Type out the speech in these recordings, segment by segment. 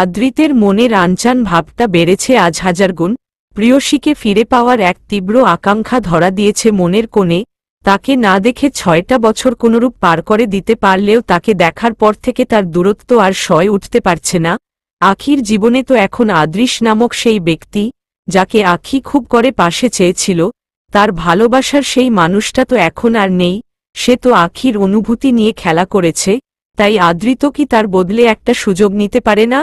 আদ্রিতের মনের আনচান ভাবটা বেড়েছে আজ হাজারগুণ প্রিয়সীকে ফিরে পাওয়ার এক তীব্র আকাঙ্ক্ষা ধরা দিয়েছে মনের কোণে তাকে না দেখে ছয়টা বছর কোনরূপ পার করে দিতে পারলেও তাকে দেখার পর থেকে তার দূরত্ব আর সয় উঠতে পারছে না আখির জীবনে তো এখন আদৃশ নামক সেই ব্যক্তি যাকে আখি খুব করে পাশে চেয়েছিল তার ভালোবাসার সেই মানুষটা তো এখন আর নেই সে তো আখির অনুভূতি নিয়ে খেলা করেছে তাই আদৃত কি তার বদলে একটা সুযোগ নিতে পারে না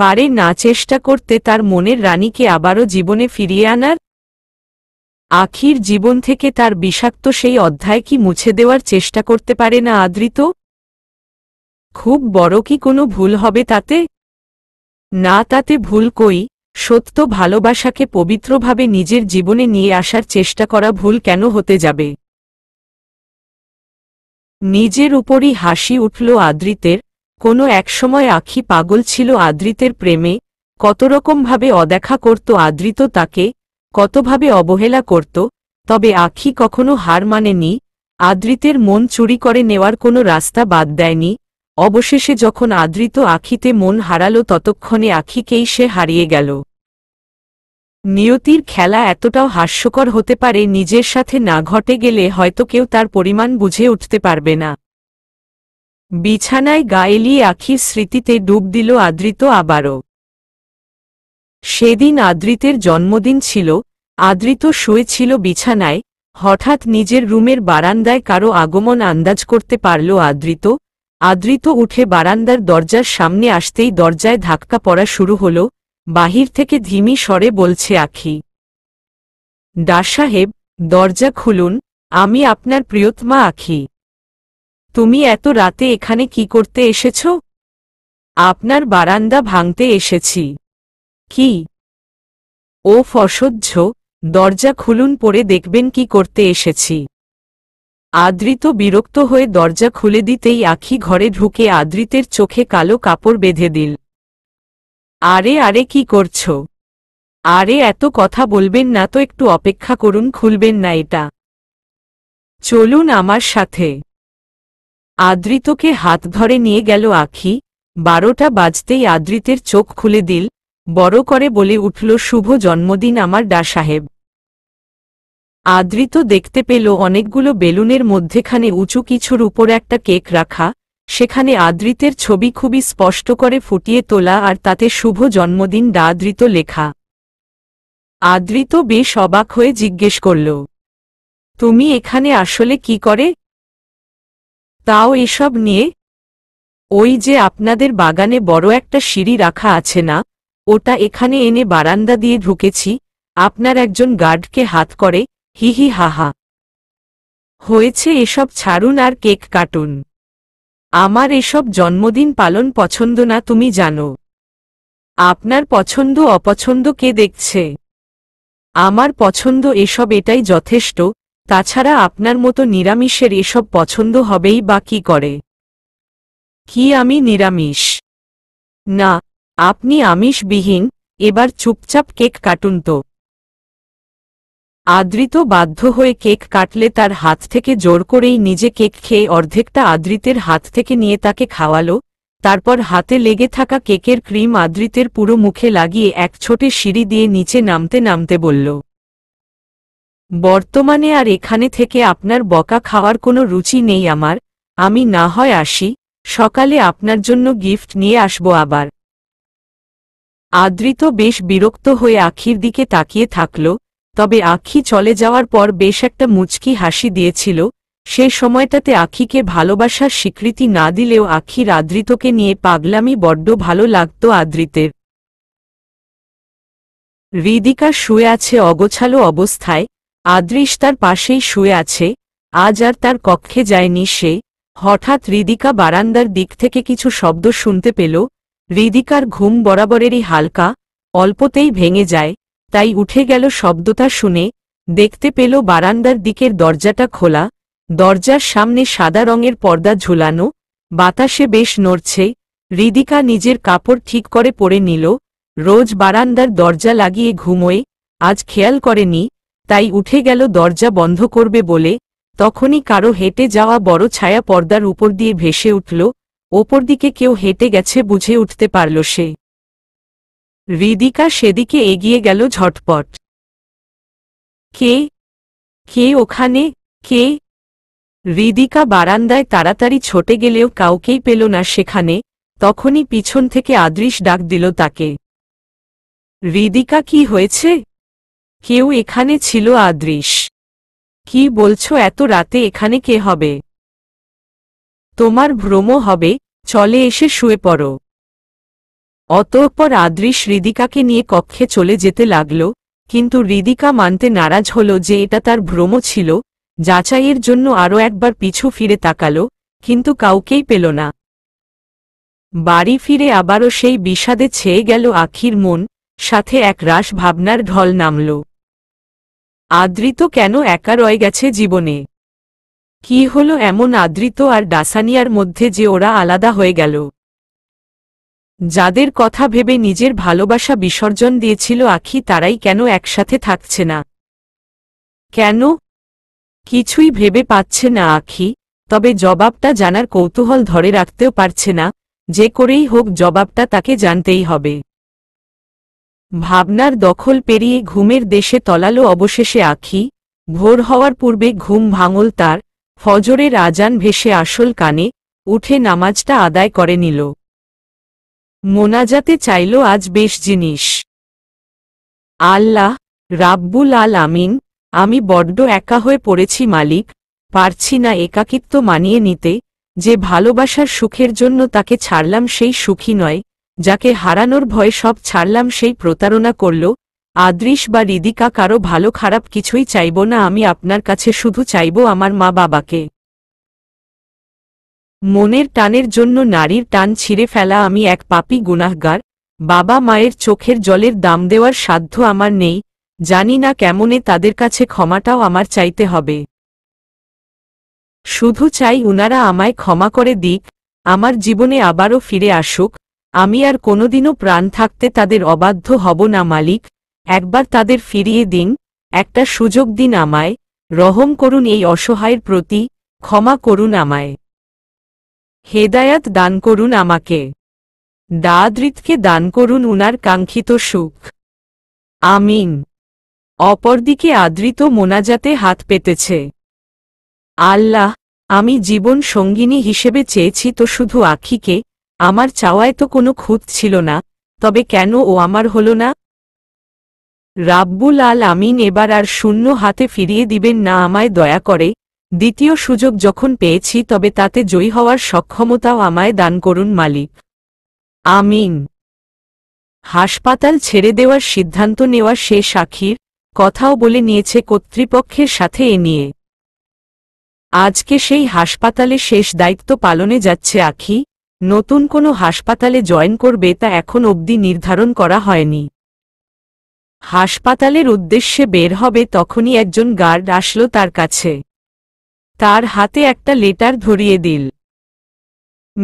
পারে না চেষ্টা করতে তার মনের রানীকে আবারও জীবনে ফিরিয়ে আনার আখির জীবন থেকে তার বিষাক্ত সেই অধ্যায় কি মুছে দেওয়ার চেষ্টা করতে পারে না আদৃত খুব বড় কি কোনো ভুল হবে তাতে না তাতে ভুল কই সত্য ভালোবাসাকে পবিত্রভাবে নিজের জীবনে নিয়ে আসার চেষ্টা করা ভুল কেন হতে যাবে নিজের উপরই হাসি উঠল আদৃতের কোনো একসময় আখি পাগল ছিল আদ্রিতের প্রেমে কতরকমভাবে অদেখা করত আদ্রিত তাকে কতভাবে অবহেলা করত তবে আখি কখনো হার মানেনি আদ্রিতের মন চুরি করে নেওয়ার কোনো রাস্তা বাদ দেয়নি অবশেষে যখন আদ্রিত আখিতে মন হারালো ততক্ষণে আখিকেই সে হারিয়ে গেল নিয়তির খেলা এতটাও হাস্যকর হতে পারে নিজের সাথে না ঘটে গেলে হয়তো কেউ তার পরিমাণ বুঝে উঠতে পারবে না বিছানায় গায়েলি আখির স্মৃতিতে ডুব দিল আদৃত আবারও সেদিন আদৃতের জন্মদিন ছিল আদৃত শুয়েছিল বিছানায় হঠাৎ নিজের রুমের বারান্দায় কারো আগমন আন্দাজ করতে পারল আদৃত আদৃত উঠে বারান্দার দরজার সামনে আসতেই দরজায় ধাক্কা পড়া শুরু হল বাহির থেকে ধিমি স্বরে বলছে আখি দা সাহেব দরজা খুলুন আমি আপনার প্রিয়তমা আখি তুমি এত রাতে এখানে কি করতে এসেছ আপনার বারান্দা ভাঙতে এসেছি কি ও ফসহ্য দরজা খুলুন পরে দেখবেন কি করতে এসেছি আদ্রিত বিরক্ত হয়ে দরজা খুলে দিতেই আখি ঘরে ঢুকে আদ্রিতের চোখে কালো কাপড় বেঁধে দিল আরে আরে কি করছ আরে এত কথা বলবেন না তো একটু অপেক্ষা করুন খুলবেন না এটা চলুন আমার সাথে আদৃতকে হাত ধরে নিয়ে গেল আখি বারোটা বাজতেই আদৃতের চোখ খুলে দিল বড় করে বলে উঠল শুভ জন্মদিন আমার ডা সাহেব আদৃত দেখতে পেল অনেকগুলো বেলুনের মধ্যেখানে উঁচু কিছুর উপর একটা কেক রাখা সেখানে আদৃতের ছবি খুবই স্পষ্ট করে ফুটিয়ে তোলা আর তাতে শুভ জন্মদিন ডা লেখা আদৃত বেশ অবাক হয়ে জিজ্ঞেস করল তুমি এখানে আসলে কি করে তাও এসব নিয়ে ওই যে আপনাদের বাগানে বড় একটা সিঁড়ি রাখা আছে না ওটা এখানে এনে বারান্দা দিয়ে ঢুকেছি আপনার একজন গার্ডকে হাত করে হিহি হাহা হয়েছে এসব ছাড়ুন আর কেক কাটুন আমার এসব জন্মদিন পালন পছন্দ না তুমি জানো আপনার পছন্দ অপছন্দ কে দেখছে আমার পছন্দ এসব এটাই যথেষ্ট তাছাড়া আপনার মতো নিরামিষের এসব পছন্দ হবেই বা কি করে কি আমি নিরামিষ না আপনি আমিষবিহীন এবার চুপচাপ কেক কাটুন তো আদ্রিত বাধ্য হয়ে কেক কাটলে তার হাত থেকে জোর করেই নিজে কেক খেয়ে অর্ধেকটা আদ্রিতের হাত থেকে নিয়ে তাকে খাওয়ালো তারপর হাতে লেগে থাকা কেকের ক্রিম আদ্রিতের পুরো মুখে লাগিয়ে এক ছোটে সিঁড়ি দিয়ে নিচে নামতে নামতে বলল বর্তমানে আর এখানে থেকে আপনার বকা খাওয়ার কোনো রুচি নেই আমার আমি না হয় আসি সকালে আপনার জন্য গিফট নিয়ে আসব আবার আদৃত বেশ বিরক্ত হয়ে আখির দিকে তাকিয়ে থাকল তবে আখি চলে যাওয়ার পর বেশ একটা মুচকি হাসি দিয়েছিল সে সময়টাতে আখিকে ভালোবাসার স্বীকৃতি না দিলেও আখির আদৃতকে নিয়ে পাগলামি বড্ড ভালো লাগত আদৃতের হৃদিকা শুয়ে আছে অগোছালো অবস্থায় আদৃশ তার পাশেই শুয়ে আছে আজ আর তার কক্ষে যায়নি সে হঠাৎ রিদিকা বারান্দার দিক থেকে কিছু শব্দ শুনতে পেল রিদিকার ঘুম বরাবরেরই হালকা অল্পতেই ভেঙে যায় তাই উঠে গেল শব্দটা শুনে দেখতে পেল বারান্দার দিকের দরজাটা খোলা দরজার সামনে সাদা রঙের পর্দা ঝুলানো বাতাসে বেশ নড়ছে রিদিকা নিজের কাপড় ঠিক করে পরে নিল রোজ বারান্দার দরজা লাগিয়ে ঘুমোয় আজ খেয়াল করেনি তাই উঠে গেল দরজা বন্ধ করবে বলে তখনই কারো হেঁটে যাওয়া বড় ছায়া পর্দার উপর দিয়ে ভেসে উঠল ওপরদিকে কেউ হেঁটে গেছে বুঝে উঠতে পারল সে হৃদিকা সেদিকে এগিয়ে গেল ঝটপট কে কে ওখানে কে হৃদিকা বারান্দায় তাড়াতাড়ি ছোটে গেলেও কাউকেই পেল না সেখানে তখনই পিছন থেকে আদৃশ ডাক দিল তাকে হৃদিকা কি হয়েছে কেউ এখানে ছিল আদৃশ কি বলছো এত রাতে এখানে কে হবে তোমার ভ্রম হবে চলে এসে শুয়ে পড়ো অতঃপর আদৃশ হৃদিকাকে নিয়ে কক্ষে চলে যেতে লাগল কিন্তু হৃদিকা মানতে নারাজ হল যে এটা তার ভ্রম ছিল যাচাইয়ের জন্য আরও একবার পিছু ফিরে তাকাল কিন্তু কাউকেই পেল না বাড়ি ফিরে আবারও সেই বিষাদে ছেয়ে গেল আখির মন সাথে এক রাস ভাবনার ঢল নামল আদৃত কেন একা রয়ে গেছে জীবনে কি হল এমন আদৃত আর ডাসানিয়ার মধ্যে যে ওরা আলাদা হয়ে গেল যাদের কথা ভেবে নিজের ভালোবাসা বিসর্জন দিয়েছিল আখি তারাই কেন একসাথে থাকছে না কেন কিছুই ভেবে পাচ্ছে না আখি তবে জবাবটা জানার কৌতূহল ধরে রাখতেও পারছে না যে করেই হোক জবাবটা তাকে জানতেই হবে ভাবনার দখল পেরিয়ে ঘুমের দেশে তলালো অবশেষে আখি ভোর হওয়ার পূর্বে ঘুম ভাঙল তার ফজরের আজান ভেসে আসল কানে উঠে নামাজটা আদায় করে নিল মোনাজাতে চাইল আজ বেশ জিনিস আল্লাহ রাব্বুল আল আমিন আমি বড্ড একা হয়ে পড়েছি মালিক পারছি না একাকিত্ব মানিয়ে নিতে যে ভালোবাসার সুখের জন্য তাকে ছাড়লাম সেই সুখী নয় যাকে হারানোর ভয়ে সব ছাড়লাম সেই প্রতারণা করল আদৃশ বা রিদিকা কারো ভালো খারাপ কিছুই চাইব না আমি আপনার কাছে শুধু চাইব আমার মা বাবাকে মনের টানের জন্য নারীর টান ছিঁড়ে ফেলা আমি এক পাপি গুনাহগার বাবা মায়ের চোখের জলের দাম দেওয়ার সাধ্য আমার নেই জানি না কেমনে তাদের কাছে ক্ষমাটাও আমার চাইতে হবে শুধু চাই উনারা আমায় ক্ষমা করে দিক আমার জীবনে আবারও ফিরে আসুক আমি আর কোনোদিনও প্রাণ থাকতে তাদের অবাধ্য হব না মালিক একবার তাদের ফিরিয়ে দিন একটা সুযোগ দিন আমায় রহম করুন এই অসহায়ের প্রতি ক্ষমা করুন আমায় হেদায়াত দান করুন আমাকে দাদৃতকে দান করুন উনার কাঙ্ক্ষিত সুখ আমিন অপরদিকে আদৃত মোনাজাতে হাত পেতেছে আল্লাহ আমি জীবন সঙ্গিনী হিসেবে চেয়েছি তো শুধু আখিকে আমার চাওয়ায় তো কোনো খুঁত ছিল না তবে কেন ও আমার হল না রাব্বুল আল আমিন এবার আর শূন্য হাতে ফিরিয়ে দিবেন না আমায় দয়া করে দ্বিতীয় সুযোগ যখন পেয়েছি তবে তাতে জয়ী হওয়ার সক্ষমতাও আমায় দান করুন মালিক আমিন হাসপাতাল ছেড়ে দেওয়ার সিদ্ধান্ত নেওয়া সে সাক্ষীর কথাও বলে নিয়েছে কর্তৃপক্ষের সাথে এ নিয়ে আজকে সেই হাসপাতালে শেষ দায়িত্ব পালনে যাচ্ছে আখি নতুন কোনো হাসপাতালে জয়েন করবে তা এখন অবধি নির্ধারণ করা হয়নি হাসপাতালের উদ্দেশ্যে বের হবে তখনই একজন গার্ড আসলো তার কাছে তার হাতে একটা লেটার ধরিয়ে দিল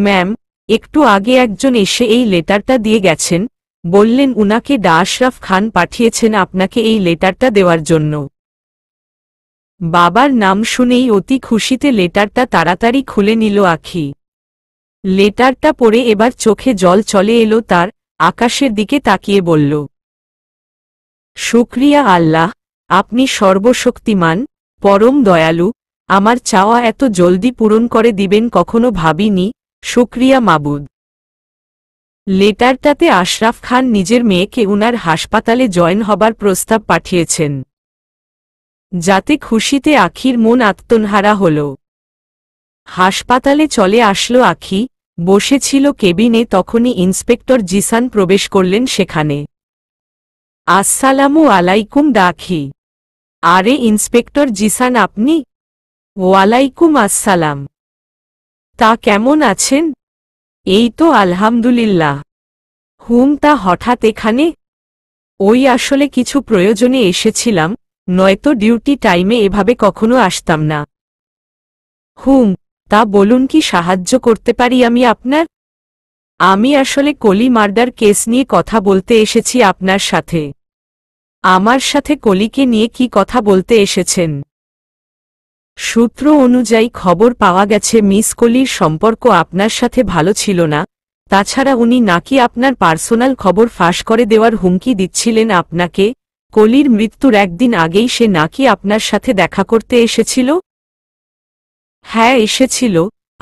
ম্যাম একটু আগে একজন এসে এই লেটারটা দিয়ে গেছেন বললেন উনাকে ডা আশরাফ খান পাঠিয়েছেন আপনাকে এই লেটারটা দেওয়ার জন্য বাবার নাম শুনেই অতি খুশিতে লেটারটা তাড়াতাড়ি খুলে নিল আখি লেটারটা পড়ে এবার চোখে জল চলে এলো তার আকাশের দিকে তাকিয়ে বলল শুক্রিয়া আল্লাহ আপনি সর্বশক্তিমান পরম দয়ালু আমার চাওয়া এত জলদি পূরণ করে দিবেন কখনো ভাবিনি শুক্রিয়া মাবুদ লেটারটাতে আশরাফ খান নিজের মেয়েকে উনার হাসপাতালে জয়েন হবার প্রস্তাব পাঠিয়েছেন যাতে খুশিতে আখির মন আত্মনহারা হল হাসপাতালে চলে আসলো আখি বসেছিল কেবিনে তখনই ইন্সপেক্টর জিসান প্রবেশ করলেন সেখানে আসসালামু আলাইকুম ডাকি আরে ইন্সপেক্টর জিসান আপনি ওয়ালাইকুম আসসালাম তা কেমন আছেন এই তো আলহামদুলিল্লাহ হুম তা হঠাৎ এখানে ওই আসলে কিছু প্রয়োজনে এসেছিলাম নয়তো ডিউটি টাইমে এভাবে কখনো আসতাম না হুম তা বলুন কি সাহায্য করতে পারি আমি আপনার আমি আসলে কলি মার্ডার কেস নিয়ে কথা বলতে এসেছি আপনার সাথে আমার সাথে কলিকে নিয়ে কি কথা বলতে এসেছেন সূত্র অনুযায়ী খবর পাওয়া গেছে মিস কলির সম্পর্ক আপনার সাথে ভালো ছিল না তাছাড়া উনি নাকি আপনার পার্সোনাল খবর ফাঁস করে দেওয়ার হুমকি দিচ্ছিলেন আপনাকে কলির মৃত্যুর একদিন আগেই সে নাকি আপনার সাথে দেখা করতে এসেছিল হ্যাঁ এসেছিল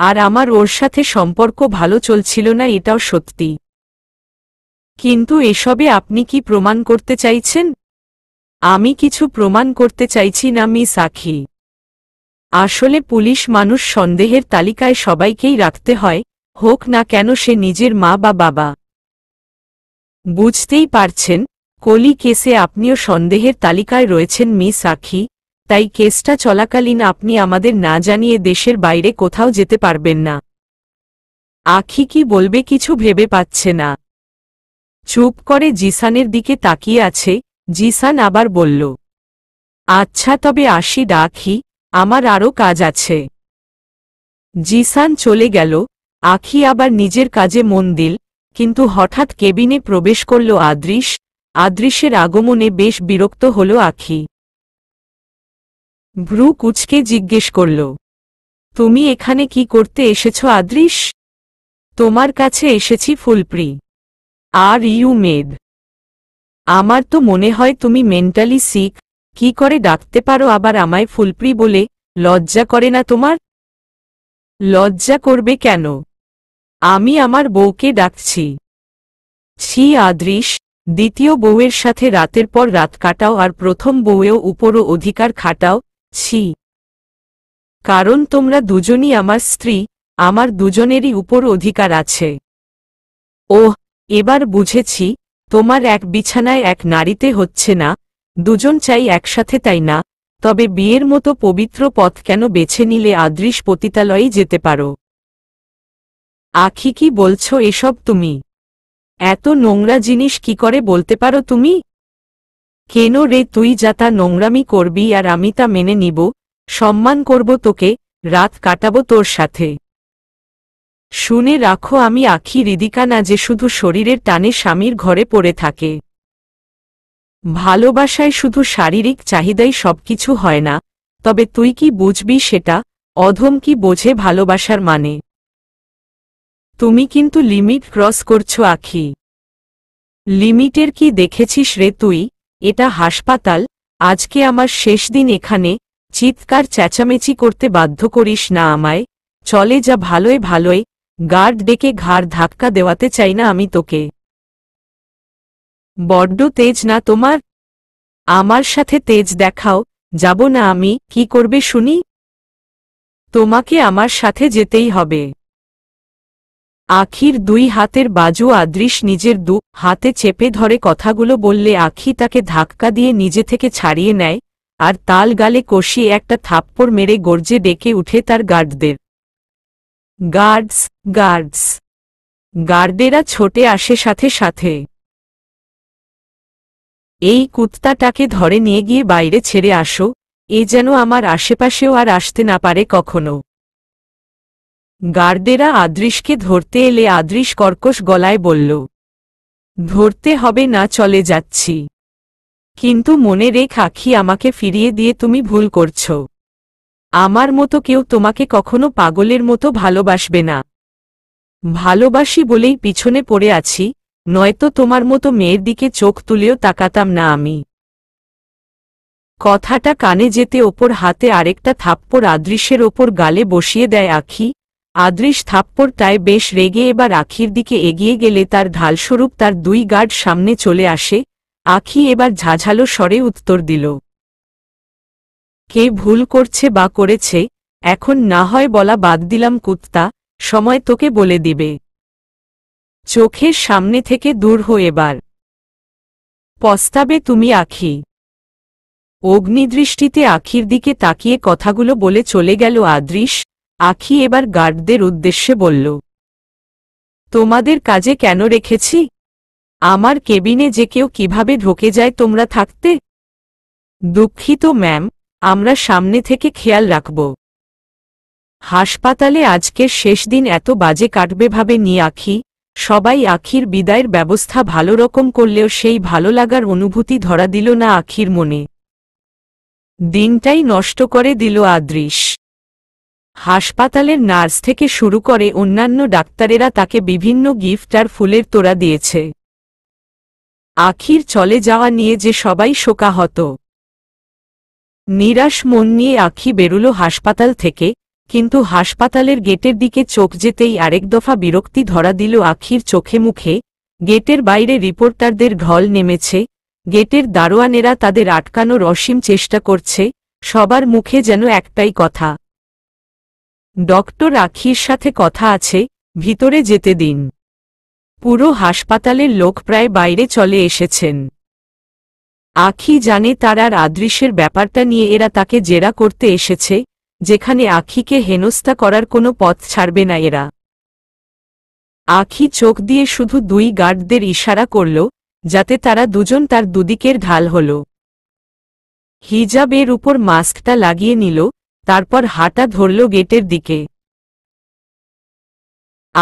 আর আমার ওর সাথে সম্পর্ক ভালো চলছিল না এটাও সত্যি কিন্তু এসবে আপনি কি প্রমাণ করতে চাইছেন আমি কিছু প্রমাণ করতে চাইছি না মি সাক্ষী আসলে পুলিশ মানুষ সন্দেহের তালিকায় সবাইকেই রাখতে হয় হোক না কেন সে নিজের মা বা বাবা বুঝতেই পারছেন কলি কেসে আপনিও সন্দেহের তালিকায় রয়েছেন মি সাক্ষী তাই কেসটা চলাকালীন আপনি আমাদের না জানিয়ে দেশের বাইরে কোথাও যেতে পারবেন না আখি কি বলবে কিছু ভেবে পাচ্ছে না চুপ করে জিসানের দিকে তাকিয়ে আছে জিসান আবার বলল আচ্ছা তবে আসি ডাকি আমার আরও কাজ আছে জিসান চলে গেল আখি আবার নিজের কাজে মন দিল কিন্তু হঠাৎ কেবিনে প্রবেশ করল আদৃশ আদৃশের আগমনে বেশ বিরক্ত হল আখি ভ্রু কুচকে জিজ্ঞেস করল তুমি এখানে কি করতে এসেছ আদৃশ তোমার কাছে এসেছি ফুলপ্রি আর ইউ মেদ আমার তো মনে হয় তুমি মেন্টালি সিক কি করে ডাকতে পারো আবার আমায় ফুলপ্রি বলে লজ্জা করে না তোমার লজ্জা করবে কেন আমি আমার বউকে ডাকছি ছি আদৃশ দ্বিতীয় বউয়ের সাথে রাতের পর রাত কাটাও আর প্রথম বউয়েও উপরও অধিকার খাটাও ছি কারণ তোমরা দুজনই আমার স্ত্রী আমার দুজনেরই উপর অধিকার আছে ওহ এবার বুঝেছি তোমার এক বিছানায় এক নারীতে হচ্ছে না দুজন চাই একসাথে তাই না তবে বিয়ের মতো পবিত্র পথ কেন বেছে নিলে আদৃশ পতিতালয়ে যেতে পারো আখি কি বলছো এসব তুমি এত নোংরা জিনিস কি করে বলতে পারো তুমি কেন রে তুই যা তা নোংরামি করবি আর আমি তা মেনে নিব সম্মান করব তোকে রাত কাটাবো তোর সাথে শুনে রাখো আমি আখি রিদিকা না যে শুধু শরীরের টানে স্বামীর ঘরে পড়ে থাকে ভালোবাসায় শুধু শারীরিক চাহিদাই সবকিছু হয় না তবে তুই কি বুঝবি সেটা অধম কি বোঝে ভালোবাসার মানে তুমি কিন্তু লিমিট ক্রস করছো আখি লিমিটের কি দেখেছিস রে তুই এটা হাসপাতাল আজকে আমার শেষ দিন এখানে চিৎকার চেঁচামেচি করতে বাধ্য করিস না আমায় চলে যা ভালোয় ভালোয় গার্ড ডেকে ঘাড় ধাক্কা দেওয়াতে চাই না আমি তোকে বড্ড তেজ না তোমার আমার সাথে তেজ দেখাও যাব না আমি কি করবে শুনি তোমাকে আমার সাথে যেতেই হবে আখির দুই হাতের বাজু আদৃশ নিজের দু হাতে চেপে ধরে কথাগুলো বললে আখি তাকে ধাক্কা দিয়ে নিজে থেকে ছাড়িয়ে নেয় আর তাল গালে কষিয়ে একটা থাপ্পড় মেরে গর্জে ডেকে উঠে তার গার্ডদের গার্ডস গার্ডস গার্ডেরা ছোটে আসে সাথে সাথে এই কুত্তাটাকে ধরে নিয়ে গিয়ে বাইরে ছেড়ে আসো এ যেন আমার আশেপাশেও আর আসতে না পারে কখনো গার্দেরা আদৃশকে ধরতে এলে আদৃশ কর্কশ গলায় বলল ধরতে হবে না চলে যাচ্ছি কিন্তু মনে রেখ আখি আমাকে ফিরিয়ে দিয়ে তুমি ভুল করছ আমার মতো কেউ তোমাকে কখনো পাগলের মতো ভালোবাসবে না ভালোবাসি বলেই পিছনে পড়ে আছি নয়তো তোমার মতো মেয়ের দিকে চোখ তুলেও তাকাতাম না আমি কথাটা কানে যেতে ওপর হাতে আরেকটা থাপ্পড় আদৃশ্যের ওপর গালে বসিয়ে দেয় আখি আদৃশ থাপ্পড়টায় বেশ রেগে এবার আখির দিকে এগিয়ে গেলে তার ঢালস্বরূপ তার দুই গার্ড সামনে চলে আসে আখি এবার ঝাঝালো স্বরে উত্তর দিল কে ভুল করছে বা করেছে এখন না হয় বলা বাদ দিলাম কুত্তা সময় তোকে বলে দিবে চোখের সামনে থেকে দূর হো এবার পস্তাবে তুমি আখি অগ্নিদৃষ্টিতে আখির দিকে তাকিয়ে কথাগুলো বলে চলে গেল আদৃশ আখি এবার গার্ডদের উদ্দেশ্যে বলল তোমাদের কাজে কেন রেখেছি আমার কেবিনে যে কেউ কিভাবে ঢোকে যায় তোমরা থাকতে দুঃখিত ম্যাম আমরা সামনে থেকে খেয়াল রাখব হাসপাতালে আজকের শেষ দিন এত বাজে কাটবে ভাবে নিয়ে আখি সবাই আখির বিদায়ের ব্যবস্থা ভালো রকম করলেও সেই ভালো লাগার অনুভূতি ধরা দিল না আখির মনে দিনটাই নষ্ট করে দিল আদৃশ হাসপাতালের নার্স থেকে শুরু করে অন্যান্য ডাক্তারেরা তাকে বিভিন্ন গিফট আর ফুলের তোড়া দিয়েছে আখির চলে যাওয়া নিয়ে যে সবাই শোকাহত নিরাশ মন নিয়ে আখি বেরুল হাসপাতাল থেকে কিন্তু হাসপাতালের গেটের দিকে চোখ যেতেই আরেক দফা বিরক্তি ধরা দিল আখির চোখে মুখে গেটের বাইরে রিপোর্টারদের ঢল নেমেছে গেটের দারোয়ানেরা তাদের আটকানোর অসীম চেষ্টা করছে সবার মুখে যেন একটাই কথা ডক্টর আখির সাথে কথা আছে ভিতরে যেতে দিন পুরো হাসপাতালের লোক প্রায় বাইরে চলে এসেছেন আখি জানে তার আর আদৃশ্যের ব্যাপারটা নিয়ে এরা তাকে জেরা করতে এসেছে যেখানে আখিকে হেনস্থা করার কোনো পথ ছাড়বে না এরা আখি চোখ দিয়ে শুধু দুই গার্ডদের ইশারা করল যাতে তারা দুজন তার দুদিকের ঢাল হল হিজাবের উপর মাস্কটা লাগিয়ে নিল তারপর হাঁটা ধরল গেটের দিকে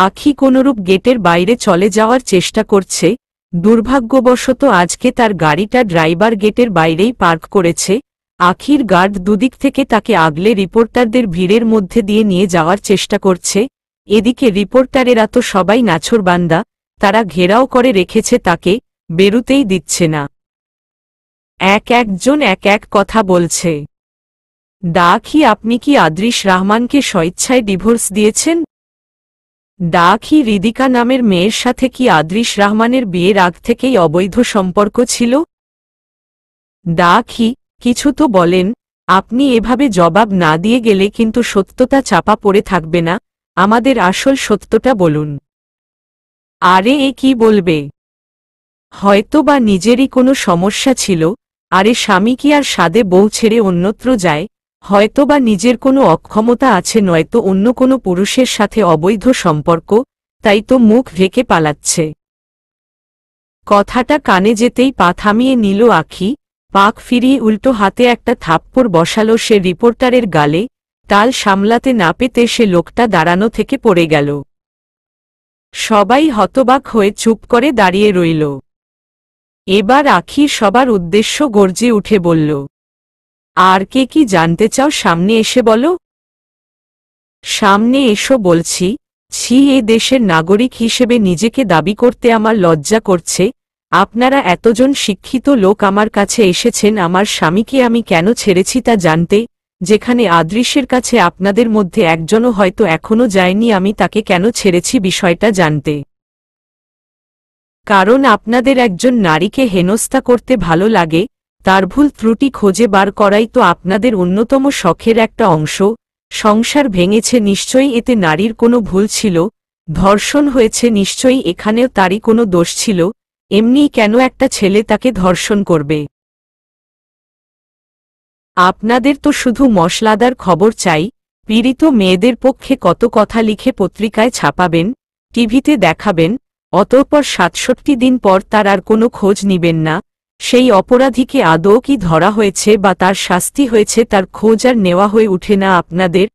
আখি কোনরূপ গেটের বাইরে চলে যাওয়ার চেষ্টা করছে দুর্ভাগ্যবশত আজকে তার গাড়িটা ড্রাইভার গেটের বাইরেই পার্ক করেছে আখির গার্ড দুদিক থেকে তাকে আগলে রিপোর্টারদের ভিড়ের মধ্যে দিয়ে নিয়ে যাওয়ার চেষ্টা করছে এদিকে রিপোর্টারেরা তো সবাই নাছরবান্দা তারা ঘেরাও করে রেখেছে তাকে বেরুতেই দিচ্ছে না এক একজন এক এক কথা বলছে ডাকি আপনি কি আদ্রিশ রাহমানকে স্বেচ্ছায় ডিভোর্স দিয়েছেন ডাকি রিদিকা নামের মেয়ের সাথে কি আদ্রিশ রাহমানের বিয়ের আগ থেকেই অবৈধ সম্পর্ক ছিল ডাকি কিছু তো বলেন আপনি এভাবে জবাব না দিয়ে গেলে কিন্তু সত্যতা চাপা পড়ে থাকবে না আমাদের আসল সত্যটা বলুন আরে এ কি বলবে হয়তো বা নিজেরই কোনো সমস্যা ছিল আরে স্বামী কি আর সাদে বউ ছেড়ে অন্যত্র যায় হয়তোবা নিজের কোনো অক্ষমতা আছে নয়তো অন্য কোনো পুরুষের সাথে অবৈধ সম্পর্ক তাই তো মুখ ঢেকে পালাচ্ছে কথাটা কানে যেতেই পা থামিয়ে নিল আখি পাক ফিরিয়ে উল্টো হাতে একটা থাপ্পড় বসালো সে রিপোর্টারের গালে তাল সামলাতে না পেতে সে লোকটা দাঁড়ানো থেকে পড়ে গেল সবাই হতবাক হয়ে চুপ করে দাঁড়িয়ে রইল এবার আখি সবার উদ্দেশ্য গর্জে উঠে বলল আর কে কি জানতে চাও সামনে এসে বলো সামনে এসো বলছি ছি এ দেশের নাগরিক হিসেবে নিজেকে দাবি করতে আমার লজ্জা করছে আপনারা এতজন শিক্ষিত লোক আমার কাছে এসেছেন আমার স্বামীকে আমি কেন ছেড়েছি তা জানতে যেখানে আদৃশ্যের কাছে আপনাদের মধ্যে একজনও হয়তো এখনও যায়নি আমি তাকে কেন ছেড়েছি বিষয়টা জানতে কারণ আপনাদের একজন নারীকে হেনস্থা করতে ভালো লাগে তার ভুল ত্রুটি খোঁজে বার করাই তো আপনাদের অন্যতম শখের একটা অংশ সংসার ভেঙেছে নিশ্চয়ই এতে নারীর কোনো ভুল ছিল ধর্ষণ হয়েছে নিশ্চয়ই এখানেও তারই কোনো দোষ ছিল এমনি কেন একটা ছেলে তাকে ধর্ষণ করবে আপনাদের তো শুধু মশলাদার খবর চাই পীড়িত মেয়েদের পক্ষে কত কথা লিখে পত্রিকায় ছাপাবেন টিভিতে দেখাবেন অতঃপর সাতষট্টি দিন পর তার আর কোনো খোঁজ নিবেন না সেই অপরাধীকে আদৌ কি ধরা হয়েছে বা তার শাস্তি হয়েছে তার খোঁজ আর নেওয়া হয়ে উঠে না আপনাদের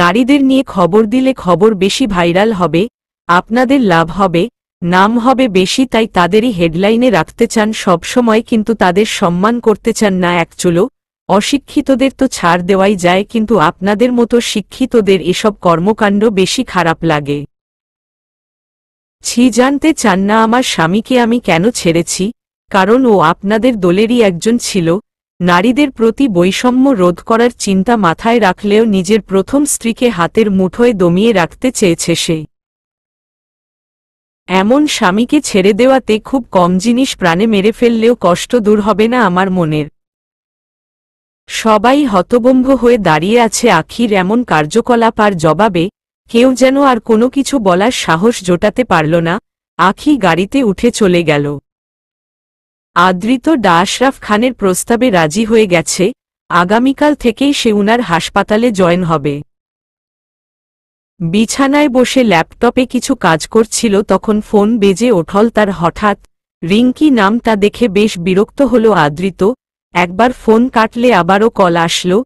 নারীদের নিয়ে খবর দিলে খবর বেশি ভাইরাল হবে আপনাদের লাভ হবে নাম হবে বেশি তাই তাদেরই হেডলাইনে রাখতে চান সবসময় কিন্তু তাদের সম্মান করতে চান না একচুলো অশিক্ষিতদের তো ছাড় দেওয়াই যায় কিন্তু আপনাদের মতো শিক্ষিতদের এসব কর্মকাণ্ড বেশি খারাপ লাগে ছি জানতে চান না আমার স্বামীকে আমি কেন ছেড়েছি কারণ ও আপনাদের দলেরই একজন ছিল নারীদের প্রতি বৈষম্য রোধ করার চিন্তা মাথায় রাখলেও নিজের প্রথম স্ত্রীকে হাতের মুঠোয় দমিয়ে রাখতে চেয়েছে সে এমন স্বামীকে ছেড়ে দেওয়াতে খুব কম জিনিস প্রাণে মেরে ফেললেও কষ্ট দূর হবে না আমার মনের সবাই হতবম্ব হয়ে দাঁড়িয়ে আছে আখির এমন কার্যকলাপ আর জবাবে কেউ যেন আর কোনো কিছু বলার সাহস জোটাতে পারল না আখি গাড়িতে উঠে চলে গেল আদৃত ডা আশরাফ খানের প্রস্তাবে রাজি হয়ে গেছে আগামীকাল থেকেই সে উনার হাসপাতালে জয়েন হবে বিছানায় বসে ল্যাপটপে কিছু কাজ করছিল তখন ফোন বেজে ওঠল তার হঠাৎ রিঙ্কি নাম তা দেখে বেশ বিরক্ত হল আদৃত একবার ফোন কাটলে আবারও কল আসলো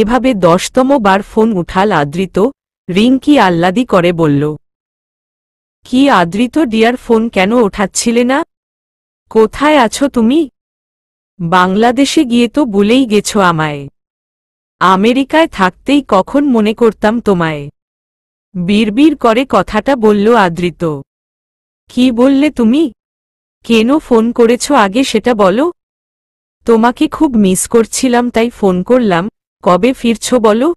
এভাবে দশতম বার ফোন উঠাল আদৃত রিঙ্কি আহ্লাদি করে বলল কি আদৃত ডিয়ার ফোন কেন ওঠাচ্ছিলে না কোথায় আছো তুমি বাংলাদেশে গিয়ে তো বলেই গেছো আমায় আমেরিকায় থাকতেই কখন মনে করতাম তোমায় বিড়বিড় করে কথাটা বলল আদৃত কি বললে তুমি কেন ফোন করেছ আগে সেটা বলো তোমাকে খুব মিস করছিলাম তাই ফোন করলাম কবে ফিরছ বলো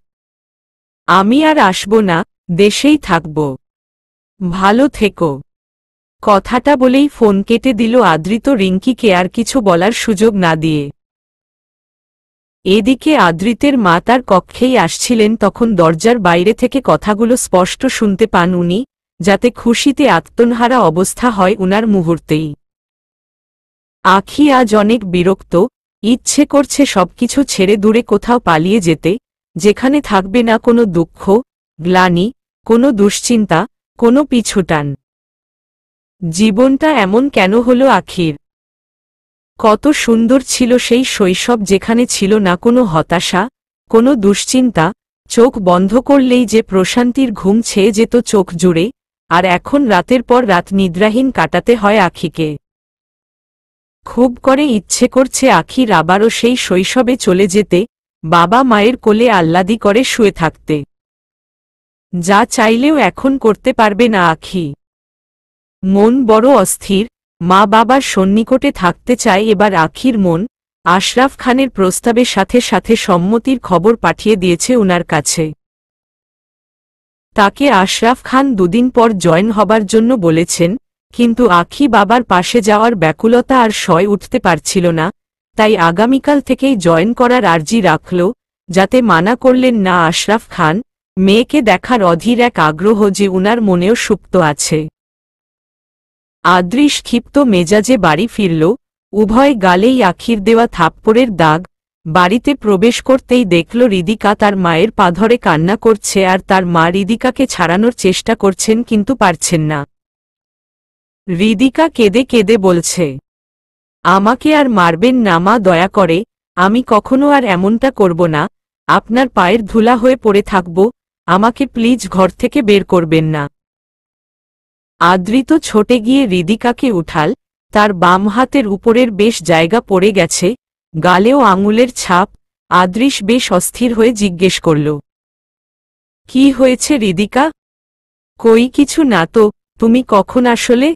আমি আর আসব না দেশেই থাকব ভালো থেকো কথাটা বলেই ফোন কেটে দিল আদৃত রিঙ্কিকে আর কিছু বলার সুযোগ না দিয়ে এদিকে আদৃতের মা তার কক্ষেই আসছিলেন তখন দরজার বাইরে থেকে কথাগুলো স্পষ্ট শুনতে পান উনি যাতে খুশিতে আত্মনহারা অবস্থা হয় উনার মুহূর্তেই আখি আজ অনেক বিরক্ত ইচ্ছে করছে সবকিছু ছেড়ে দূরে কোথাও পালিয়ে যেতে যেখানে থাকবে না কোনো দুঃখ গ্লানি কোনো দুশ্চিন্তা কোনো পিছুটান জীবনটা এমন কেন হলো আখির কত সুন্দর ছিল সেই শৈশব যেখানে ছিল না কোনো হতাশা কোনো দুশ্চিন্তা চোখ বন্ধ করলেই যে প্রশান্তির ঘুম ছেয়ে যেত চোখ জুড়ে আর এখন রাতের পর রাত নিদ্রাহীন কাটাতে হয় আখিকে খুব করে ইচ্ছে করছে আখির আবারও সেই শৈশবে চলে যেতে বাবা মায়ের কোলে আহ্লাদি করে শুয়ে থাকতে যা চাইলেও এখন করতে পারবে না আখি মন বড় অস্থির মা বাবার সন্নিকটে থাকতে চায় এবার আখির মন আশরাফ খানের প্রস্তাবের সাথে সাথে সম্মতির খবর পাঠিয়ে দিয়েছে ওনার কাছে তাকে আশরাফ খান দুদিন পর জয়েন হবার জন্য বলেছেন কিন্তু আখি বাবার পাশে যাওয়ার ব্যাকুলতা আর সয় উঠতে পারছিল না তাই আগামীকাল থেকেই জয়েন করার আর্জি রাখল যাতে মানা করলেন না আশরাফ খান মেয়েকে দেখার অধীর এক আগ্রহ যে উনার মনেও সুপ্ত আছে আদৃশ ক্ষিপ্ত মেজাজে বাড়ি ফিরল উভয় গালেই আখির দেওয়া থাপ্পড়ের দাগ বাড়িতে প্রবেশ করতেই দেখল রিদিকা তার মায়ের পাধরে কান্না করছে আর তার মা রিদিকাকে ছাড়ানোর চেষ্টা করছেন কিন্তু পারছেন না রিদিকা কেঁদে কেঁদে বলছে আমাকে আর মারবেন না মা দয়া করে আমি কখনো আর এমনটা করব না আপনার পায়ের ধুলা হয়ে পড়ে থাকব আমাকে প্লিজ ঘর থেকে বের করবেন না আদৃত ছোটে গিয়ে রিদিকাকে উঠাল তার বাম হাতের উপরের বেশ জায়গা পড়ে গেছে গালেও আঙুলের ছাপ আদৃশ বেশ অস্থির হয়ে জিজ্ঞেস করল কি হয়েছে রিদিকা কই কিছু না তো তুমি কখন আসলে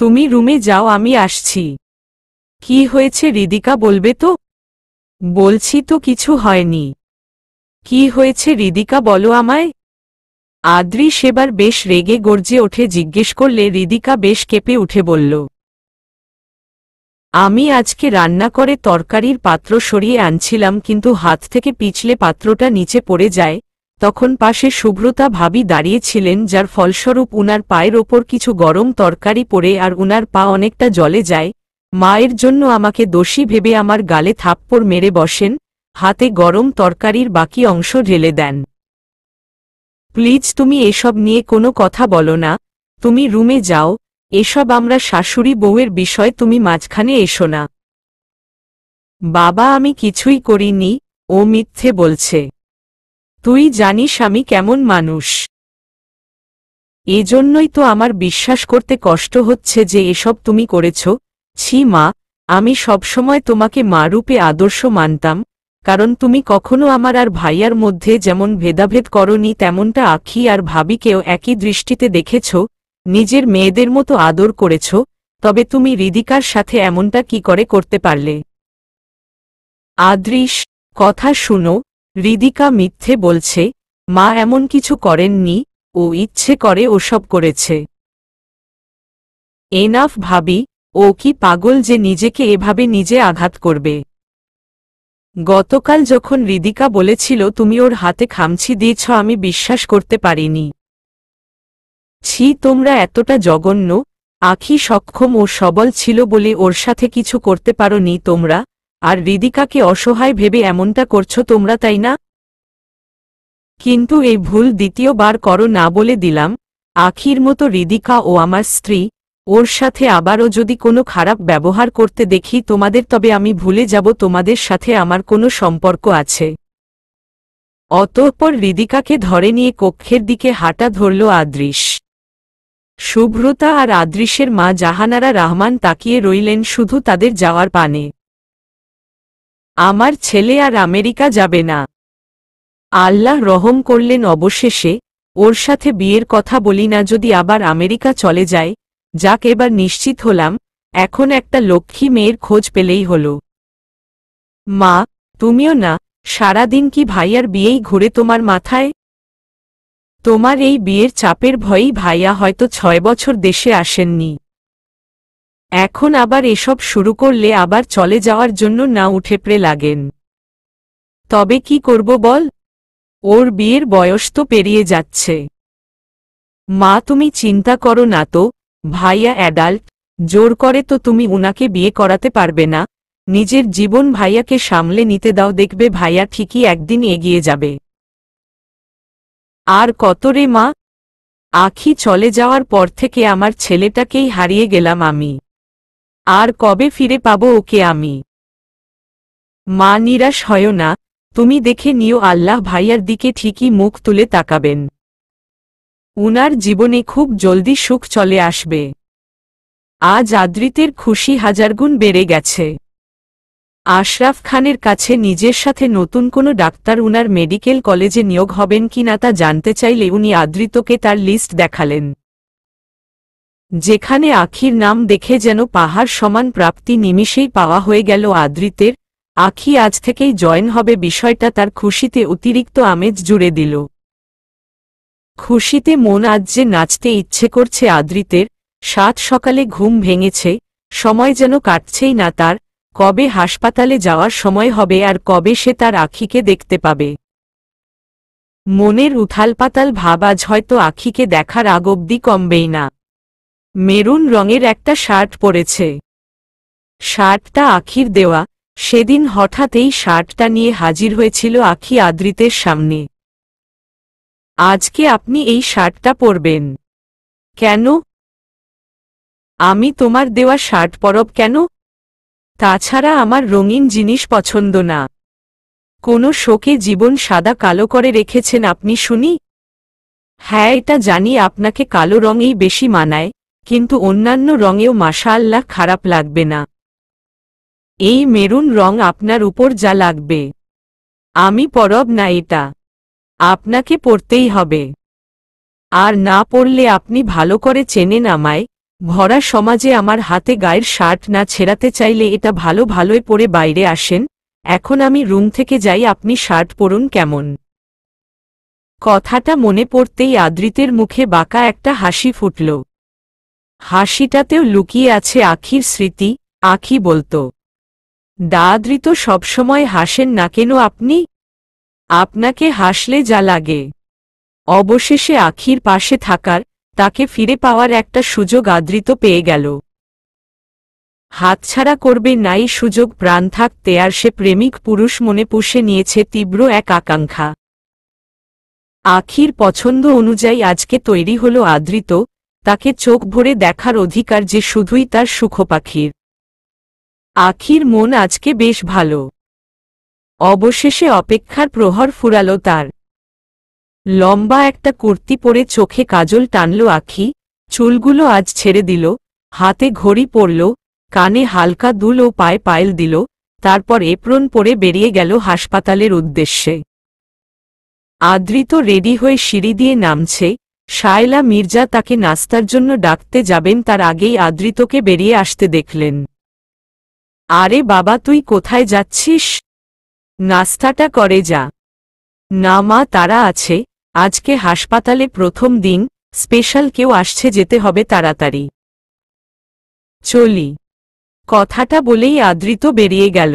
তুমি রুমে যাও আমি আসছি কি হয়েছে রিদিকা বলবে তো বলছি তো কিছু হয়নি কি হয়েছে রিদিকা বলো আমায় আদ্রি সেবার বেশ রেগে গর্জে ওঠে জিজ্ঞেস করলে রিদিকা বেশ কেঁপে উঠে বলল আমি আজকে রান্না করে তরকারির পাত্র সরিয়ে আনছিলাম কিন্তু হাত থেকে পিছলে পাত্রটা নিচে পড়ে যায় তখন পাশে শুভ্রতা ভাবি দাঁড়িয়েছিলেন যার ফলস্বরূপ উনার পায়ের ওপর কিছু গরম তরকারি পড়ে আর উনার পা অনেকটা জলে যায় মায়ের জন্য আমাকে দোষী ভেবে আমার গালে থাপ্পড় মেরে বসেন হাতে গরম তরকারির বাকি অংশ ঢেলে দেন প্লিজ তুমি এসব নিয়ে কোনো কথা বলো না তুমি রুমে যাও এসব আমরা শাশুড়ি বউয়ের বিষয় তুমি মাঝখানে এসো না বাবা আমি কিছুই করিনি ও মিথ্যে বলছে তুই জানিস আমি কেমন মানুষ এজন্যই তো আমার বিশ্বাস করতে কষ্ট হচ্ছে যে এসব তুমি করেছ ছি মা আমি সবসময় তোমাকে মারূপে আদর্শ মানতাম কারণ তুমি কখনো আমার আর ভাইয়ার মধ্যে যেমন ভেদাভেদ করনি তেমনটা আখি আর ভাবিকেও একই দৃষ্টিতে দেখেছ নিজের মেয়েদের মতো আদর করেছ তবে তুমি হৃদিকার সাথে এমনটা কি করে করতে পারলে আদৃশ কথা শুনো হৃদিকা মিথ্যে বলছে মা এমন কিছু করেননি ও ইচ্ছে করে ওসব করেছে এনাফ ভাবি ও কি পাগল যে নিজেকে এভাবে নিজে আঘাত করবে গতকাল যখন রিদিকা বলেছিল তুমি ওর হাতে খামছি দিয়েছ আমি বিশ্বাস করতে পারিনি ছি তোমরা এতটা জঘন্য আখি সক্ষম ও সবল ছিল বলে ওর সাথে কিছু করতে পারো নি তোমরা আর রিদিকাকে অসহায় ভেবে এমনটা করছো তোমরা তাই না কিন্তু এই ভুল দ্বিতীয়বার করো না বলে দিলাম আখির মতো রিদিকা ও আমার স্ত্রী ওর সাথে আবারও যদি কোনো খারাপ ব্যবহার করতে দেখি তোমাদের তবে আমি ভুলে যাব তোমাদের সাথে আমার কোনো সম্পর্ক আছে অতঃপর হৃদিকাকে ধরে নিয়ে কক্ষের দিকে হাঁটা ধরল আদৃশ শুভ্রতা আর আদৃশের মা জাহানারা রহমান তাকিয়ে রইলেন শুধু তাদের যাওয়ার পানে আমার ছেলে আর আমেরিকা যাবে না আল্লাহ রহম করলেন অবশেষে ওর সাথে বিয়ের কথা বলি না যদি আবার আমেরিকা চলে যায় যাক এবার নিশ্চিত হলাম এখন একটা লক্ষ্মী মেয়ের খোঁজ পেলেই হল মা তুমিও না সারা দিন কি ভাইয়ার বিয়েই ঘুরে তোমার মাথায় তোমার এই বিয়ের চাপের ভয়েই ভাইয়া হয়তো ছয় বছর দেশে আসেননি এখন আবার এসব শুরু করলে আবার চলে যাওয়ার জন্য না উঠে পড়ে লাগেন তবে কি করব বল ওর বিয়ের বয়স তো পেরিয়ে যাচ্ছে মা তুমি চিন্তা করো না তো ভাইয়া অ্যাডাল্ট জোর করে তো তুমি উনাকে বিয়ে করাতে পারবে না নিজের জীবন ভাইয়াকে সামলে নিতে দাও দেখবে ভাইয়া ঠিকই একদিন এগিয়ে যাবে আর কত রে মা আখি চলে যাওয়ার পর থেকে আমার ছেলেটাকেই হারিয়ে গেলাম আমি আর কবে ফিরে পাব ওকে আমি মা নিরাশ হয় না তুমি দেখে নিও আল্লাহ ভাইয়ার দিকে ঠিকই মুখ তুলে তাকাবেন উনার জীবনে খুব জলদি সুখ চলে আসবে আজ আদ্রিতের খুশি হাজারগুণ বেড়ে গেছে আশরাফ খানের কাছে নিজের সাথে নতুন কোনো ডাক্তার উনার মেডিকেল কলেজে নিয়োগ হবেন কি না তা জানতে চাইলে উনি আদৃতকে তার লিস্ট দেখালেন যেখানে আখির নাম দেখে যেন পাহাড় সমান প্রাপ্তি নিমিষেই পাওয়া হয়ে গেল আদ্রিতের আখি আজ থেকেই জয়েন হবে বিষয়টা তার খুশিতে অতিরিক্ত আমেজ জুড়ে দিল খুশিতে মন আজ যে নাচতে ইচ্ছে করছে আদ্রিতের সাত সকালে ঘুম ভেঙেছে সময় যেন কাটছেই না তার কবে হাসপাতালে যাওয়ার সময় হবে আর কবে সে তার আখিকে দেখতে পাবে মনের উথালপাতাল ভাব আজ হয়তো আখিকে দেখার আগ অব্দি কমবেই না মেরুন রঙের একটা শার্ট পরেছে শার্টটা আখির দেওয়া সেদিন হঠাৎ এই শার্টটা নিয়ে হাজির হয়েছিল আখি আদ্রিতের সামনে আজকে আপনি এই শার্টটা পরবেন কেন আমি তোমার দেওয়া শার্ট পরব কেন তাছাড়া আমার রঙিন জিনিস পছন্দ না কোনো শোকে জীবন সাদা কালো করে রেখেছেন আপনি শুনি হ্যাঁ এটা জানি আপনাকে কালো রঙেই বেশি মানায় কিন্তু অন্যান্য রঙেও মাশাআল্লাহ খারাপ লাগবে না এই মেরুন রং আপনার উপর যা লাগবে আমি পরব না এটা আপনাকে পড়তেই হবে আর না পড়লে আপনি ভালো করে চেনে নামায় ভরা সমাজে আমার হাতে গায়ের শার্ট না ছেড়াতে চাইলে এটা ভালো ভালোই পরে বাইরে আসেন এখন আমি রুম থেকে যাই আপনি শার্ট পরুন কেমন কথাটা মনে পড়তেই আদৃতের মুখে বাঁকা একটা হাসি ফুটল হাসিটাতেও লুকিয়ে আছে আখির স্মৃতি আখি বলতো দাদ্রিত সবসময় হাসেন না কেন আপনি আপনাকে হাসলে যা লাগে অবশেষে আখির পাশে থাকার তাকে ফিরে পাওয়ার একটা সুযোগ আদৃত পেয়ে গেল হাতছাড়া করবে নাই সুযোগ প্রাণ থাকতে আর সে প্রেমিক পুরুষ মনে পুষে নিয়েছে তীব্র এক আকাঙ্ক্ষা আখির পছন্দ অনুযায়ী আজকে তৈরি হল আদৃত তাকে চোখ ভরে দেখার অধিকার যে শুধুই তার সুখপাখির আখির মন আজকে বেশ ভালো অবশেষে অপেক্ষার প্রহর ফুরাল তার লম্বা একটা কুর্তি পরে চোখে কাজল টানল আখি চুলগুলো আজ ছেড়ে দিল হাতে ঘড়ি পড়ল কানে হালকা দুল ও পায়ে পায়েল দিল তারপর এপ্রন পরে বেরিয়ে গেল হাসপাতালের উদ্দেশ্যে আদ্রিত রেডি হয়ে সিঁড়ি দিয়ে নামছে শায়লা মির্জা তাকে নাস্তার জন্য ডাকতে যাবেন তার আগেই আদ্রিতকে বেরিয়ে আসতে দেখলেন আরে বাবা তুই কোথায় যাচ্ছিস নাস্তাটা করে যা না মা তারা আছে আজকে হাসপাতালে প্রথম দিন স্পেশাল কেউ আসছে যেতে হবে তাড়াতাড়ি চলি কথাটা বলেই আদৃত বেরিয়ে গেল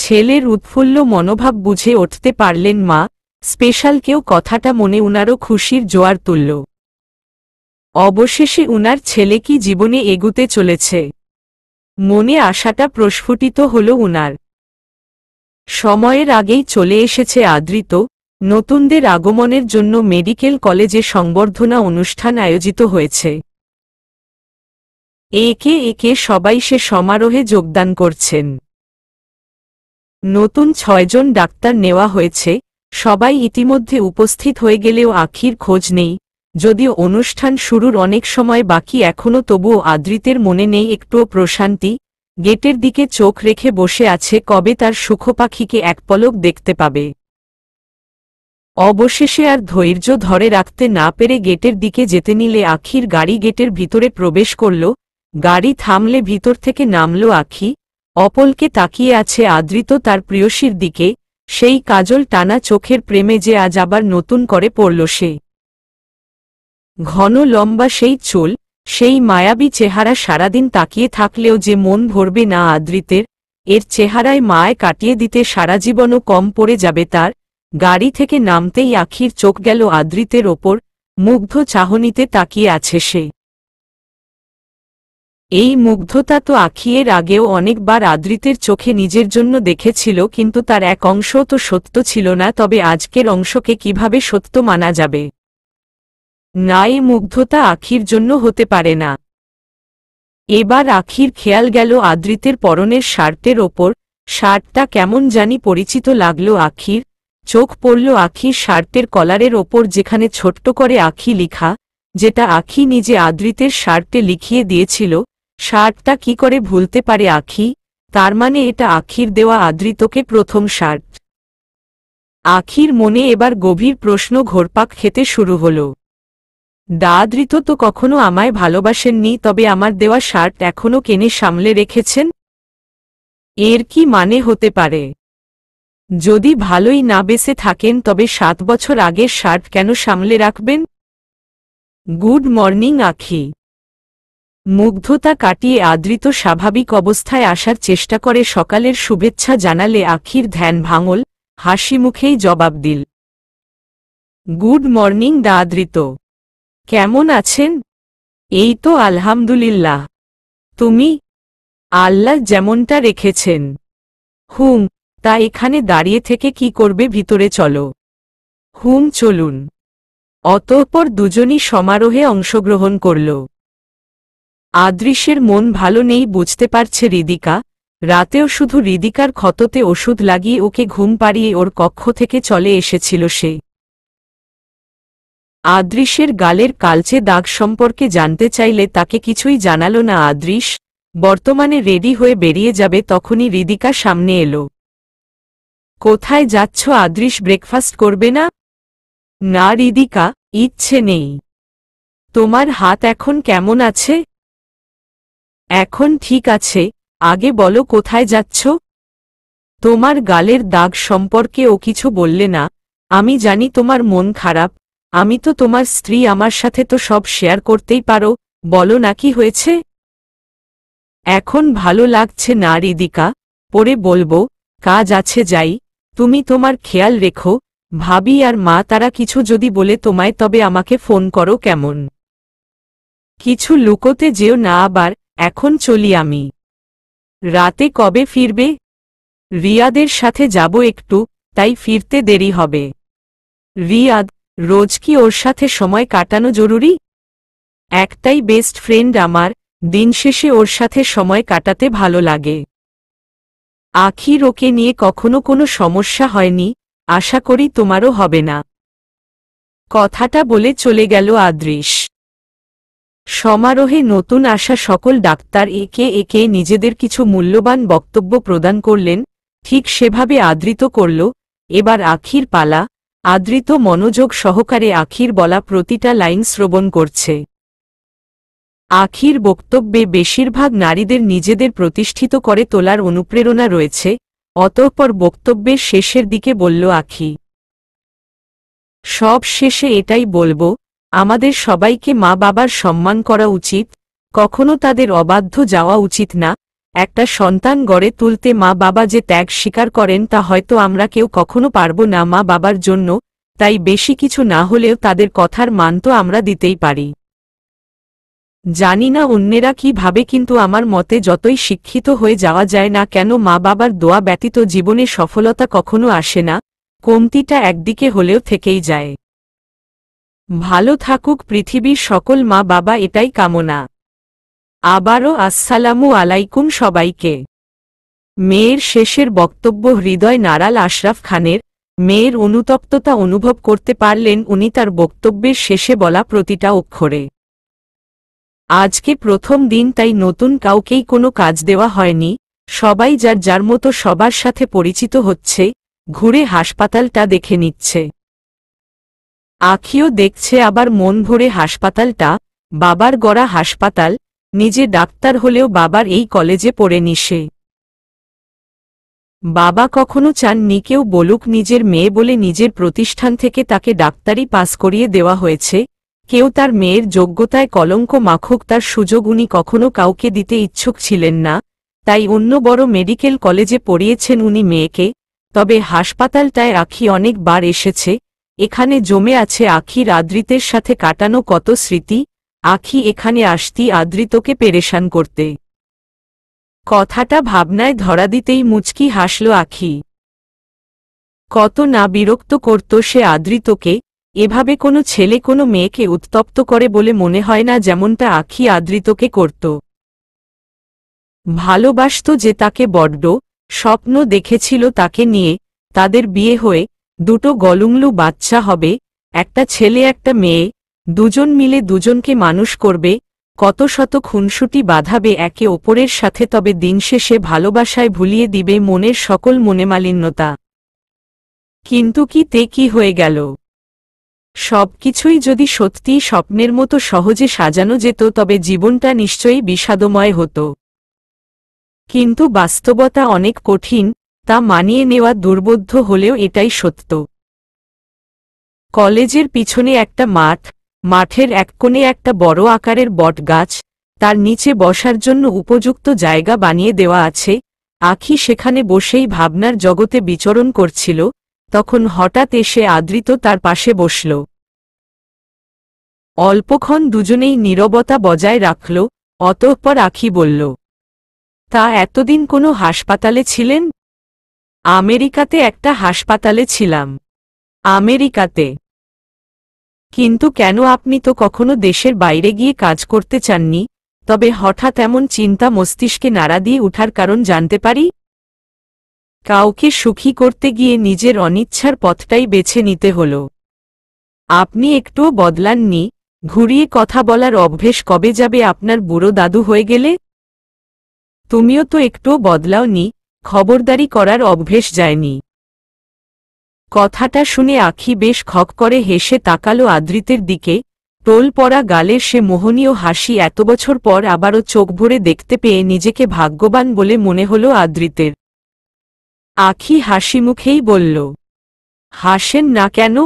ছেলের উৎফুল্ল মনোভাব বুঝে উঠতে পারলেন মা স্পেশাল কেউ কথাটা মনে উনারও খুশির জোয়ার তুলল অবশেষে উনার ছেলে কি জীবনে এগুতে চলেছে মনে আশাটা প্রস্ফুটিত হল উনার সময়ের আগেই চলে এসেছে আদৃত নতুনদের আগমনের জন্য মেডিকেল কলেজে সংবর্ধনা অনুষ্ঠান আয়োজিত হয়েছে একে একে সবাই সে সমারোহে যোগদান করছেন নতুন ছয়জন ডাক্তার নেওয়া হয়েছে সবাই ইতিমধ্যে উপস্থিত হয়ে গেলেও আখির খোঁজ নেই যদিও অনুষ্ঠান শুরুর অনেক সময় বাকি এখনও তবুও আদৃতের মনে নেই একটুও প্রশান্তি গেটের দিকে চোখ রেখে বসে আছে কবে তার সুখপাখিকে এক পলক দেখতে পাবে অবশেষে আর ধৈর্য ধরে রাখতে না পেরে গেটের দিকে যেতে নিলে আখির গাড়ি গেটের ভিতরে প্রবেশ করল গাড়ি থামলে ভিতর থেকে নামল আখি অপলকে তাকিয়ে আছে আদৃত তার প্রিয়সীর দিকে সেই কাজল টানা চোখের প্রেমে যে আজ আবার নতুন করে পড়ল সে ঘন লম্বা সেই চুল সেই মায়াবী চেহারা সারাদিন তাকিয়ে থাকলেও যে মন ভরবে না আদৃতের এর চেহারায় মায় কাটিয়ে দিতে সারা জীবনও কম পড়ে যাবে তার গাড়ি থেকে নামতেই আখির চোখ গেল আদৃতের ওপর মুগ্ধ চাহনিতে তাকিয়ে আছে সে এই মুগ্ধতা তো আখিয়ের আগেও অনেকবার আদৃতের চোখে নিজের জন্য দেখেছিল কিন্তু তার এক অংশ তো সত্য ছিল না তবে আজকের অংশকে কিভাবে সত্য মানা যাবে নাই মুগ্ধতা আখির জন্য হতে পারে না এবার আখির খেয়াল গেল আদ্রিতের পরনের শার্টের ওপর শার্টটা কেমন জানি পরিচিত লাগল আখির চোখ পড়ল আখির শার্টের কলারের ওপর যেখানে ছোট্ট করে আখি লিখা যেটা আখি নিজে আদ্রিতের শার্টে লিখিয়ে দিয়েছিল শার্টটা কি করে ভুলতে পারে আখি তার মানে এটা আখির দেওয়া আদ্রিতকে প্রথম শার্ট আখির মনে এবার গভীর প্রশ্ন ঘোরপাক খেতে শুরু হলো দাদৃত তো কখনো আমায় ভালোবাসেননি তবে আমার দেওয়া শার্ট এখনও কেনে সামলে রেখেছেন এর কি মানে হতে পারে যদি ভালোই না বেসে থাকেন তবে সাত বছর আগের শার্ট কেন সামলে রাখবেন গুড মর্নিং আখি মুগ্ধতা কাটিয়ে আদৃত স্বাভাবিক অবস্থায় আসার চেষ্টা করে সকালের শুভেচ্ছা জানালে আখির ধ্যান ভাঙল হাসি মুখেই জবাব দিল গুড মর্নিং দা আদৃত কেমন আছেন এই তো আলহামদুলিল্লাহ তুমি আল্লাহ যেমনটা রেখেছেন হুম তা এখানে দাঁড়িয়ে থেকে কি করবে ভিতরে চলো হুম চলুন অতঃপর দুজনই সমারোহে অংশগ্রহণ করল আদৃশ্যের মন ভালো নেই বুঝতে পারছে রিদিকা রাতেও শুধু রিদিকার ক্ষততে ওষুধ লাগিয়ে ওকে ঘুম পাড়িয়ে ওর কক্ষ থেকে চলে এসেছিল সে আদৃশের গালের কালচে দাগ সম্পর্কে জানতে চাইলে তাকে কিছুই জানাল না আদৃশ বর্তমানে রেডি হয়ে বেরিয়ে যাবে তখনই রিদিকা সামনে এলো কোথায় যাচ্ছ আদৃশ ব্রেকফাস্ট করবে না না রিদিকা ইচ্ছে নেই তোমার হাত এখন কেমন আছে এখন ঠিক আছে আগে বলো কোথায় যাচ্ছ তোমার গালের দাগ সম্পর্কে ও কিছু বললে না আমি জানি তোমার মন খারাপ আমি তো তোমার স্ত্রী আমার সাথে তো সব শেয়ার করতেই পারো বলো না কি হয়েছে এখন ভালো লাগছে না রিদিকা পরে বলবো কাজ আছে যাই তুমি তোমার খেয়াল রেখো ভাবি আর মা তারা কিছু যদি বলে তোমায় তবে আমাকে ফোন করো কেমন কিছু লুকোতে যেও না আবার এখন চলি আমি রাতে কবে ফিরবে রিয়াদের সাথে যাব একটু তাই ফিরতে দেরি হবে রিয়াদ রোজ কি ওর সাথে সময় কাটানো জরুরি একটাই বেস্ট ফ্রেন্ড আমার দিন শেষে ওর সাথে সময় কাটাতে ভালো লাগে আখির ওকে নিয়ে কখনো কোনো সমস্যা হয়নি আশা করি তোমারও হবে না কথাটা বলে চলে গেল আদৃশ সমারোহে নতুন আসা সকল ডাক্তার একে একে নিজেদের কিছু মূল্যবান বক্তব্য প্রদান করলেন ঠিক সেভাবে আদৃত করল এবার আখির পালা আদৃত মনোযোগ সহকারে আখির বলা প্রতিটা লাইন শ্রবণ করছে আখির বক্তব্যে বেশিরভাগ নারীদের নিজেদের প্রতিষ্ঠিত করে তোলার অনুপ্রেরণা রয়েছে অতঃপর বক্তব্যের শেষের দিকে বলল আখি সব শেষে এটাই বলবো আমাদের সবাইকে মা বাবার সম্মান করা উচিত কখনো তাদের অবাধ্য যাওয়া উচিত না একটা সন্তান গড়ে তুলতে মা বাবা যে ত্যাগ স্বীকার করেন তা হয়তো আমরা কেউ কখনো পারব না মা বাবার জন্য তাই বেশি কিছু না হলেও তাদের কথার মান তো আমরা দিতেই পারি জানি না অন্যেরা কি ভাবে কিন্তু আমার মতে যতই শিক্ষিত হয়ে যাওয়া যায় না কেন মা বাবার দোয়া ব্যতীত জীবনে সফলতা কখনো আসে না কমতিটা একদিকে হলেও থেকেই যায় ভালো থাকুক পৃথিবীর সকল মা বাবা এটাই কামনা আবারও আসসালামু আলাইকুম সবাইকে মেয়ের শেষের বক্তব্য হৃদয় নারাল আশরাফ খানের মেয়ের অনুতপ্ততা অনুভব করতে পারলেন উনি তার বক্তব্যের শেষে বলা প্রতিটা অক্ষরে আজকে প্রথম দিন তাই নতুন কাউকেই কোনো কাজ দেওয়া হয়নি সবাই যার যার মতো সবার সাথে পরিচিত হচ্ছে ঘুরে হাসপাতালটা দেখে নিচ্ছে আখিও দেখছে আবার মন ভরে হাসপাতালটা বাবার গড়া হাসপাতাল নিজে ডাক্তার হলেও বাবার এই কলেজে পড়ে নিশে বাবা কখনো চাননি কেউ বলুক নিজের মেয়ে বলে নিজের প্রতিষ্ঠান থেকে তাকে ডাক্তারি পাস করিয়ে দেওয়া হয়েছে কেউ তার মেয়ের যোগ্যতায় কলঙ্ক মাখুক তার সুযোগ উনি কখনো কাউকে দিতে ইচ্ছুক ছিলেন না তাই অন্য বড় মেডিকেল কলেজে পড়িয়েছেন উনি মেয়েকে তবে হাসপাতালটায় আখি অনেকবার এসেছে এখানে জমে আছে আখির আদৃতের সাথে কাটানো কত স্মৃতি আখি এখানে আসতি আদৃতকে পেরেশান করতে কথাটা ভাবনায় ধরা দিতেই মুচকি হাসল আখি কত না বিরক্ত করত সে আদৃতকে এভাবে কোনো ছেলে কোনো মেয়েকে উত্তপ্ত করে বলে মনে হয় না যেমনটা আখি আদৃতকে করত ভালোবাসত যে তাকে বড্ড স্বপ্ন দেখেছিল তাকে নিয়ে তাদের বিয়ে হয়ে দুটো গলুংলু বাচ্চা হবে একটা ছেলে একটা মেয়ে দুজন মিলে দুজনকে মানুষ করবে কত শত খুনসুটি বাঁধাবে একে ওপরের সাথে তবে দিনশেষে ভালোবাসায় ভুলিয়ে দিবে মনের সকল মনেমালিন্যতা কিন্তু কি তে কি হয়ে গেল সব কিছুই যদি সত্যিই স্বপ্নের মতো সহজে সাজানো যেত তবে জীবনটা নিশ্চয়ই বিষাদময় হতো কিন্তু বাস্তবতা অনেক কঠিন তা মানিয়ে নেওয়া দুর্বোধ্য হলেও এটাই সত্য কলেজের পিছনে একটা মাঠ মাঠের এক কোণে একটা বড় আকারের বট গাছ তার নিচে বসার জন্য উপযুক্ত জায়গা বানিয়ে দেওয়া আছে আখি সেখানে বসেই ভাবনার জগতে বিচরণ করছিল তখন হঠাৎ এসে আদৃত তার পাশে বসল অল্পক্ষণ দুজনেই নীরবতা বজায় রাখল অতঃপর আখি বলল তা এতদিন কোনো হাসপাতালে ছিলেন আমেরিকাতে একটা হাসপাতালে ছিলাম আমেরিকাতে কিন্তু কেন আপনি তো কখনো দেশের বাইরে গিয়ে কাজ করতে চাননি তবে হঠাৎ এমন চিন্তা মস্তিষ্কে নাড়া দিয়ে উঠার কারণ জানতে পারি কাউকে সুখী করতে গিয়ে নিজের অনিচ্ছার পথটাই বেছে নিতে হল আপনি একটুও বদলাননি ঘুরিয়ে কথা বলার অভ্যেস কবে যাবে আপনার বুড়ো দাদু হয়ে গেলে তুমিও তো একটুও বদলাওনি খবরদারি করার অভ্যেস যায়নি কথাটা শুনে আখি বেশ খক করে হেসে তাকালো আদ্রিতের দিকে টোল পরা গালের সে মোহনীয় হাসি এত বছর পর আবারও চোখ ভরে দেখতে পেয়ে নিজেকে ভাগ্যবান বলে মনে হল আদ্রিতের আখি হাসি মুখেই বলল হাসেন না কেন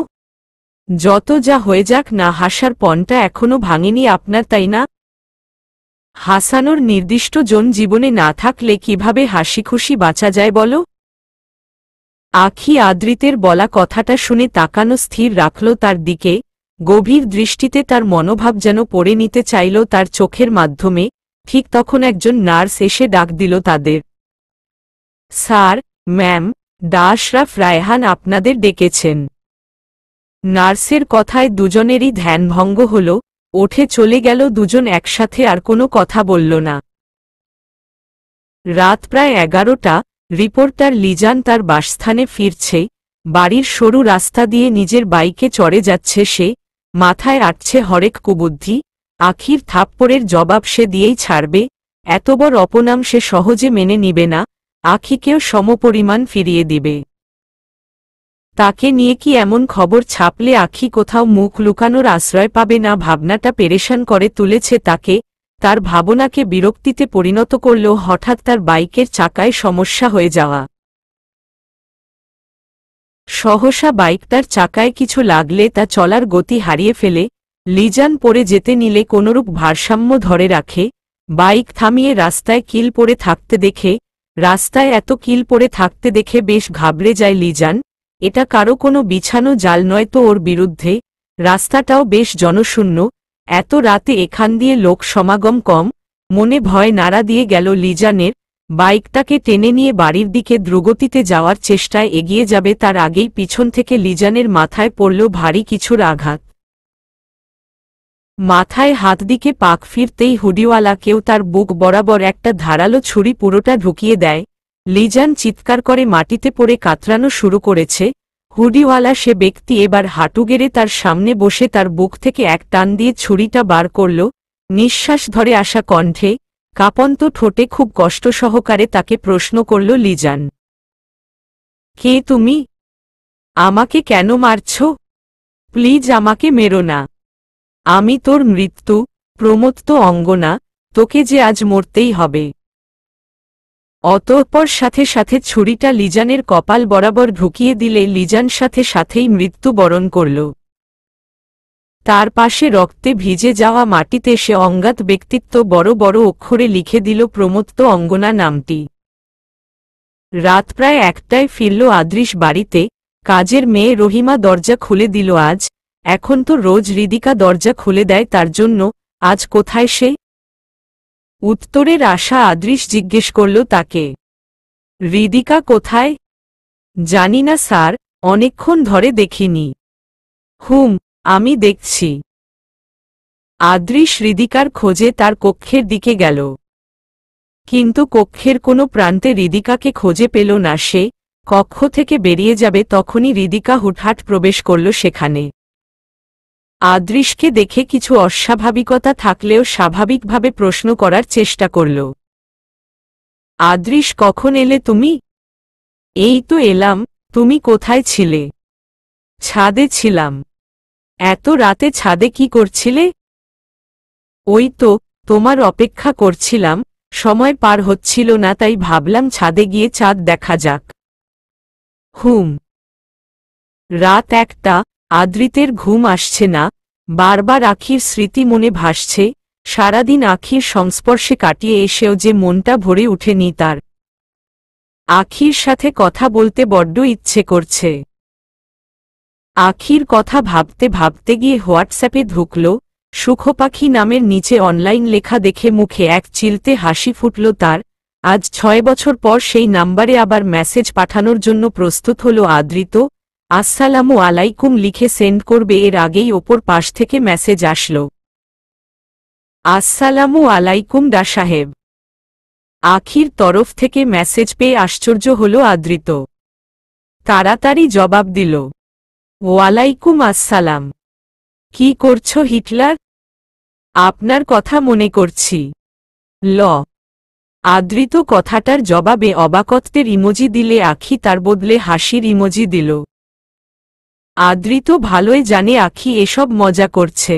যত যা হয়ে যাক না হাসার পণটা এখনো ভাঙেনি আপনার তাই না হাসানোর নির্দিষ্ট জন জীবনে না থাকলে কিভাবে হাসি খুশি বাঁচা যায় বলো আখি আদৃতের বলা কথাটা শুনে তাকানো স্থির রাখল তার দিকে গভীর দৃষ্টিতে তার মনোভাব যেন পড়ে নিতে চাইল তার চোখের মাধ্যমে ঠিক তখন একজন নার্স এসে ডাক দিল তাদের স্যার ম্যাম দাশরাফ রায়হান আপনাদের ডেকেছেন নার্সের কথায় দুজনেরই ধ্যানভঙ্গ হল ওঠে চলে গেল দুজন একসাথে আর কোনো কথা বলল না রাত প্রায় এগারোটা রিপোর্টার লিজান তার বাসস্থানে ফিরছে বাড়ির সরু রাস্তা দিয়ে নিজের বাইকে চড়ে যাচ্ছে সে মাথায় আটছে হরেক কুবুদ্ধি আখির থাপ্পড়ের জবাব সে দিয়েই ছাড়বে এত বড় অপনাম সে সহজে মেনে নিবে না আখিকেও সমপরিমাণ ফিরিয়ে দিবে তাকে নিয়ে কি এমন খবর ছাপলে আখি কোথাও মুখ লুকানোর আশ্রয় পাবে না ভাবনাটা পেরেশান করে তুলেছে তাকে তার ভাবনাকে বিরক্তিতে পরিণত করল হঠাৎ তার বাইকের চাকায় সমস্যা হয়ে যাওয়া সহসা বাইক তার চাকায় কিছু লাগলে তা চলার গতি হারিয়ে ফেলে লিজান পরে যেতে নিলে কোনরূপ ভারসাম্য ধরে রাখে বাইক থামিয়ে রাস্তায় কিল পরে থাকতে দেখে রাস্তায় এত কিল পরে থাকতে দেখে বেশ ঘাবড়ে যায় লিজান এটা কারো কোনো বিছানো জাল নয় তো ওর বিরুদ্ধে রাস্তাটাও বেশ জনশূন্য এত রাতে এখান দিয়ে লোক সমাগম কম মনে ভয় নাড়া দিয়ে গেল লিজানের বাইকটাকে টেনে নিয়ে বাড়ির দিকে দ্রুগতিতে যাওয়ার চেষ্টায় এগিয়ে যাবে তার আগেই পিছন থেকে লিজানের মাথায় পড়ল ভারী কিছুর আঘাত মাথায় হাত দিকে পাক ফিরতেই হুডিওয়ালা কেউ তার বুক বরাবর একটা ধারালো ছুরি পুরোটা ঢুকিয়ে দেয় লিজান চিৎকার করে মাটিতে পড়ে কাতরানো শুরু করেছে হুডিওয়ালা সে ব্যক্তি এবার হাঁটু গেড়ে তার সামনে বসে তার বুক থেকে এক টান দিয়ে ছুরিটা বার করল নিঃশ্বাস ধরে আসা কণ্ঠে কাপন্ত ঠোঁটে খুব কষ্ট সহকারে তাকে প্রশ্ন করল লিজান কে তুমি আমাকে কেন মারছ প্লিজ আমাকে মেরো না আমি তোর মৃত্যু প্রমত্ত অঙ্গনা তোকে যে আজ মরতেই হবে অতঃপর সাথে সাথে ছুরিটা লিজানের কপাল বরাবর ঢুকিয়ে দিলে লিজান সাথে সাথেই মৃত্যু বরণ করল তার পাশে রক্তে ভিজে যাওয়া মাটিতে সে অঙ্গাত ব্যক্তিত্ব বড় বড় অক্ষরে লিখে দিল প্রমত্ত অঙ্গনা নামটি রাত প্রায় একটায় ফিরল আদৃশ বাড়িতে কাজের মেয়ে রহিমা দরজা খুলে দিল আজ এখন তো রোজ রিদিকা দরজা খুলে দেয় তার জন্য আজ কোথায় সে উত্তরের আশা আদৃশ জিজ্ঞেস করল তাকে রিদিকা কোথায় জানি না স্যার অনেকক্ষণ ধরে দেখিনি হুম আমি দেখছি আদৃশ হৃদিকার খোঁজে তার কক্ষের দিকে গেল কিন্তু কক্ষের কোনো প্রান্তে হৃদিকাকে খোঁজে পেল না সে কক্ষ থেকে বেরিয়ে যাবে তখনই হৃদিকা হুটহাট প্রবেশ করল সেখানে আদৃশকে দেখে কিছু অস্বাভাবিকতা থাকলেও স্বাভাবিকভাবে প্রশ্ন করার চেষ্টা করল আদৃশ কখন এলে তুমি এই তো এলাম তুমি কোথায় ছিলে ছাদে ছিলাম এত রাতে ছাদে কি করছিলে ওই তো তোমার অপেক্ষা করছিলাম সময় পার হচ্ছিল না তাই ভাবলাম ছাদে গিয়ে চাঁদ দেখা যাক হুম রাত একটা আদ্রিতের ঘুম আসছে না বারবার আখির স্মৃতি মনে ভাসছে সারাদিন আখির সংস্পর্শে কাটিয়ে এসেও যে মনটা ভরে উঠেনি তার আখির সাথে কথা বলতে বড্ড ইচ্ছে করছে আখির কথা ভাবতে ভাবতে গিয়ে হোয়াটসঅ্যাপে ঢুকল সুখপাখি নামের নিচে অনলাইন লেখা দেখে মুখে এক চিলতে হাসি ফুটল তার আজ ছয় বছর পর সেই নাম্বারে আবার মেসেজ পাঠানোর জন্য প্রস্তুত হল আদৃত আসসালামু আলাইকুম লিখে সেন্ড করবে এর আগেই ওপর পাশ থেকে মেসেজ আসল আসসালামু আলাইকুম দা সাহেব আখির তরফ থেকে মেসেজ পেয়ে আশ্চর্য হল আদৃত তাড়াতাড়ি জবাব দিল ওয়ালাইকুম আসসালাম কি করছো হিটলার আপনার কথা মনে করছি ল আদৃত কথাটার জবাবে অবাকত্বের ইমোজি দিলে আখি তার বদলে হাসির ইমোজি দিল আদ্রিত ভালোই জানে আখি এসব মজা করছে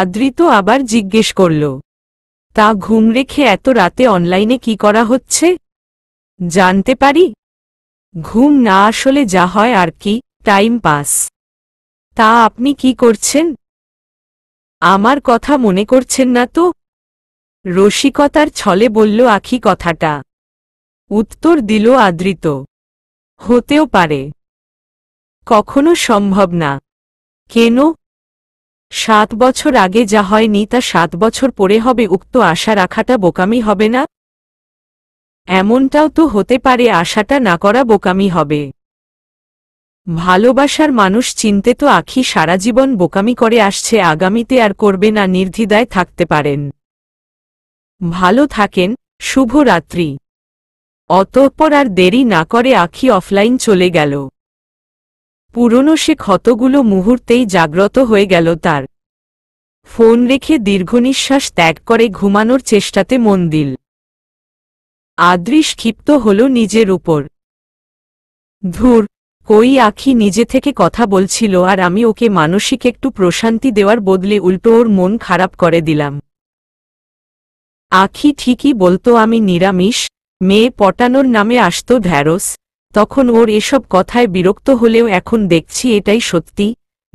আদ্রিত আবার জিজ্ঞেস করল তা ঘুম রেখে এত রাতে অনলাইনে কি করা হচ্ছে জানতে পারি ঘুম না আসলে যা হয় আর কি টাইম পাস তা আপনি কি করছেন আমার কথা মনে করছেন না তো রসিকতার ছলে বলল আখি কথাটা উত্তর দিল আদৃত হতেও পারে কখনো সম্ভব না কেন সাত বছর আগে যা হয়নি তা সাত বছর পরে হবে উক্ত আশা রাখাটা বোকামি হবে না এমনটাও তো হতে পারে আশাটা না করা বোকামি হবে ভালোবাসার মানুষ চিনতে তো আখি সারা জীবন বোকামি করে আসছে আগামীতে আর করবে না নির্ধিদায় থাকতে পারেন ভালো থাকেন শুভরাত্রি অতঃপর আর দেরি না করে আখি অফলাইন চলে গেল পুরনো সে ক্ষতগুলো মুহূর্তেই জাগ্রত হয়ে গেল তার ফোন রেখে দীর্ঘনিশ্বাস ত্যাগ করে ঘুমানোর চেষ্টাতে মন দিল আদৃশ ক্ষিপ্ত হল নিজের উপর ধুর কই আখি নিজে থেকে কথা বলছিল আর আমি ওকে মানসিক একটু প্রশান্তি দেওয়ার বদলে উল্টো ওর মন খারাপ করে দিলাম আখি ঠিকই বলতো আমি নিরামিষ মেয়ে পটানোর নামে আসত ঢ্যাঁড়স তখন ওর এসব কথায় বিরক্ত হলেও এখন দেখছি এটাই সত্যি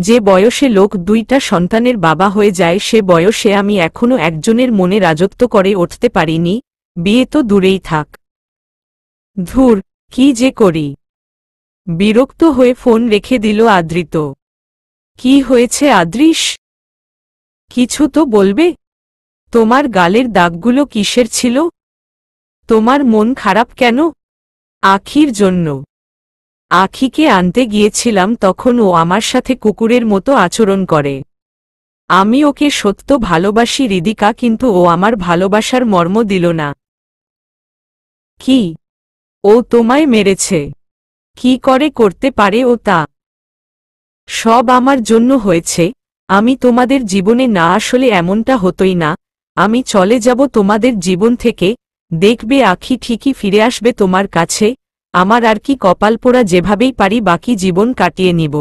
যে বয়সে লোক দুইটা সন্তানের বাবা হয়ে যায় সে বয়সে আমি এখনও একজনের মনে রাজত্ব করে উঠতে পারিনি বিয়ে তো দূরেই থাক ধুর কি যে করি বিরক্ত হয়ে ফোন রেখে দিল আদৃত কি হয়েছে আদৃশ কিছু তো বলবে তোমার গালের দাগগুলো কিসের ছিল তোমার মন খারাপ কেন আখির জন্য আখিকে আনতে গিয়েছিলাম তখন ও আমার সাথে কুকুরের মতো আচরণ করে আমি ওকে সত্য ভালোবাসি রিদিকা কিন্তু ও আমার ভালোবাসার মর্ম দিল না কি ও তোমায় মেরেছে কি করে করতে পারে ও তা সব আমার জন্য হয়েছে আমি তোমাদের জীবনে না আসলে এমনটা হতই না আমি চলে যাব তোমাদের জীবন থেকে দেখবে আখি ঠিকই ফিরে আসবে তোমার কাছে আমার আর কি কপাল পোড়া যেভাবেই পারি বাকি জীবন কাটিয়ে নিব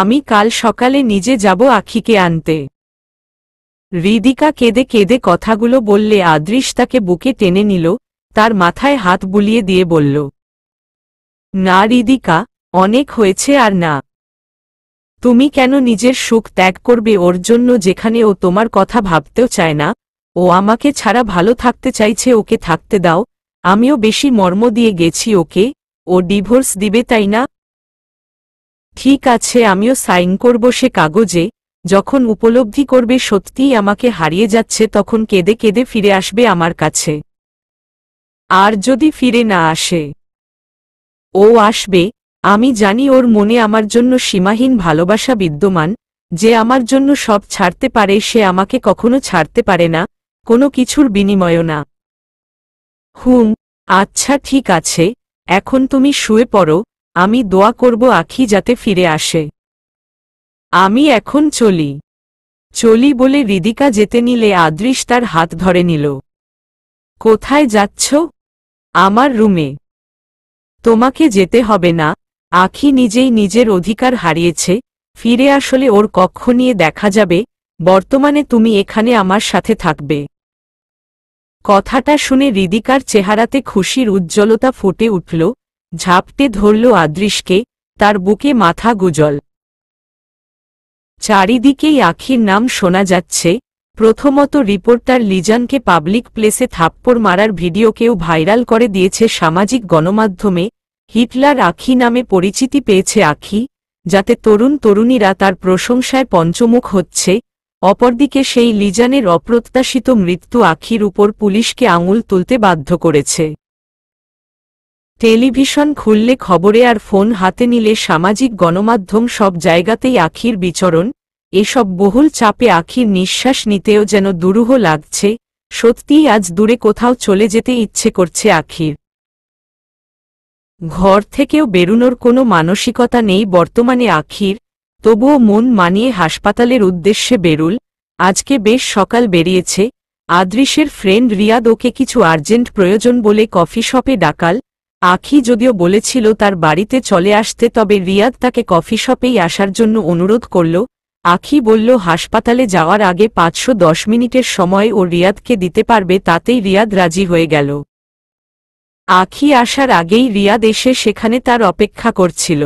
আমি কাল সকালে নিজে যাব আখিকে আনতে হৃদিকা কেঁদে কেঁদে কথাগুলো বললে আদৃশ তাকে বুকে টেনে নিল তার মাথায় হাত বুলিয়ে দিয়ে বলল না হৃদিকা অনেক হয়েছে আর না তুমি কেন নিজের সুখ ত্যাগ করবে ওর জন্য যেখানে ও তোমার কথা ভাবতেও চায় না ও আমাকে ছাড়া ভালো থাকতে চাইছে ওকে থাকতে দাও আমিও বেশি মর্ম দিয়ে গেছি ওকে ও ডিভোর্স দিবে তাই না ঠিক আছে আমিও সাইন করব সে কাগজে যখন উপলব্ধি করবে সত্যিই আমাকে হারিয়ে যাচ্ছে তখন কেঁদে কেঁদে ফিরে আসবে আমার কাছে আর যদি ফিরে না আসে ও আসবে আমি জানি ওর মনে আমার জন্য সীমাহীন ভালোবাসা বিদ্যমান যে আমার জন্য সব ছাড়তে পারে সে আমাকে কখনো ছাড়তে পারে না কোনো কিছুর বিনিময় না হুম আচ্ছা ঠিক আছে এখন তুমি শুয়ে পড়ো আমি দোয়া করব আখি যাতে ফিরে আসে আমি এখন চলি চলি বলে রিদিকা যেতে নিলে আদৃশ তার হাত ধরে নিল কোথায় যাচ্ছ আমার রুমে তোমাকে যেতে হবে না আখি নিজেই নিজের অধিকার হারিয়েছে ফিরে আসলে ওর কক্ষ নিয়ে দেখা যাবে বর্তমানে তুমি এখানে আমার সাথে থাকবে কথাটা শুনে হৃদিকার চেহারাতে খুশির উজ্জ্বলতা ফুটে উঠল ঝাপটে ধরল আদৃশকে তার বুকে মাথা গুজল চারিদিকেই আখির নাম শোনা যাচ্ছে প্রথমত রিপোর্টার লিজানকে পাবলিক প্লেসে থাপ্পড় মারার ভিডিওকেও ভাইরাল করে দিয়েছে সামাজিক গণমাধ্যমে হিটলার আখি নামে পরিচিতি পেয়েছে আখি যাতে তরুণ তরুণীরা তার প্রশংসায় পঞ্চমুখ হচ্ছে অপরদিকে সেই লিজানের অপ্রত্যাশিত মৃত্যু আখির উপর পুলিশকে আঙুল তুলতে বাধ্য করেছে টেলিভিশন খুললে খবরে আর ফোন হাতে নিলে সামাজিক গণমাধ্যম সব জায়গাতেই আখির বিচরণ এসব বহুল চাপে আখির নিঃশ্বাস নিতেও যেন দুরূহ লাগছে সত্যিই আজ দূরে কোথাও চলে যেতে ইচ্ছে করছে আখির ঘর থেকেও বেরুনোর কোনো মানসিকতা নেই বর্তমানে আখির তবুও মন মানিয়ে হাসপাতালের উদ্দেশ্যে বেরুল আজকে বেশ সকাল বেরিয়েছে আদৃশের ফ্রেন্ড রিয়াদ ওকে কিছু আর্জেন্ট প্রয়োজন বলে কফি শপে ডাকাল আখি যদিও বলেছিল তার বাড়িতে চলে আসতে তবে রিয়াদ তাকে কফি শপেই আসার জন্য অনুরোধ করল আখি বলল হাসপাতালে যাওয়ার আগে পাঁচশো দশ মিনিটের সময় ও রিয়াদকে দিতে পারবে তাতেই রিয়াদ রাজি হয়ে গেল আখি আসার আগেই রিয়াদ এসে সেখানে তার অপেক্ষা করছিল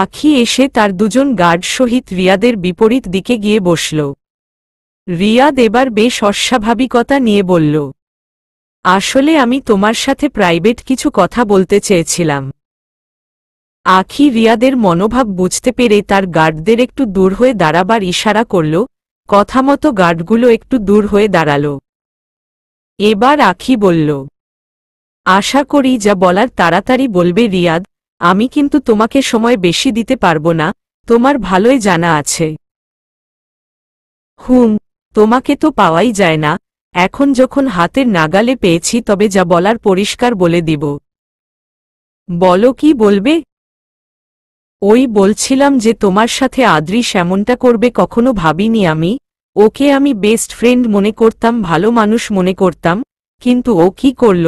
আখি এসে তার দুজন গার্ড সহিত রিয়াদের বিপরীত দিকে গিয়ে বসল রিয়াদ এবার বেশ অস্বাভাবিকতা নিয়ে বলল আসলে আমি তোমার সাথে প্রাইভেট কিছু কথা বলতে চেয়েছিলাম আখি রিয়াদের মনোভাব বুঝতে পেরে তার গার্ডদের একটু দূর হয়ে দাঁড়াবার ইশারা করল কথামতো গার্ডগুলো একটু দূর হয়ে দাঁড়াল এবার আখি বলল আশা করি যা বলার তাড়াতাড়ি বলবে রিয়াদ আমি কিন্তু তোমাকে সময় বেশি দিতে পারবো না তোমার ভালোই জানা আছে হুম তোমাকে তো পাওয়াই যায় না এখন যখন হাতের নাগালে পেয়েছি তবে যা বলার পরিষ্কার বলে দিব বলো কি বলবে ওই বলছিলাম যে তোমার সাথে আদৃশ এমনটা করবে কখনো ভাবিনি আমি ওকে আমি বেস্ট ফ্রেন্ড মনে করতাম ভালো মানুষ মনে করতাম কিন্তু ও কি করল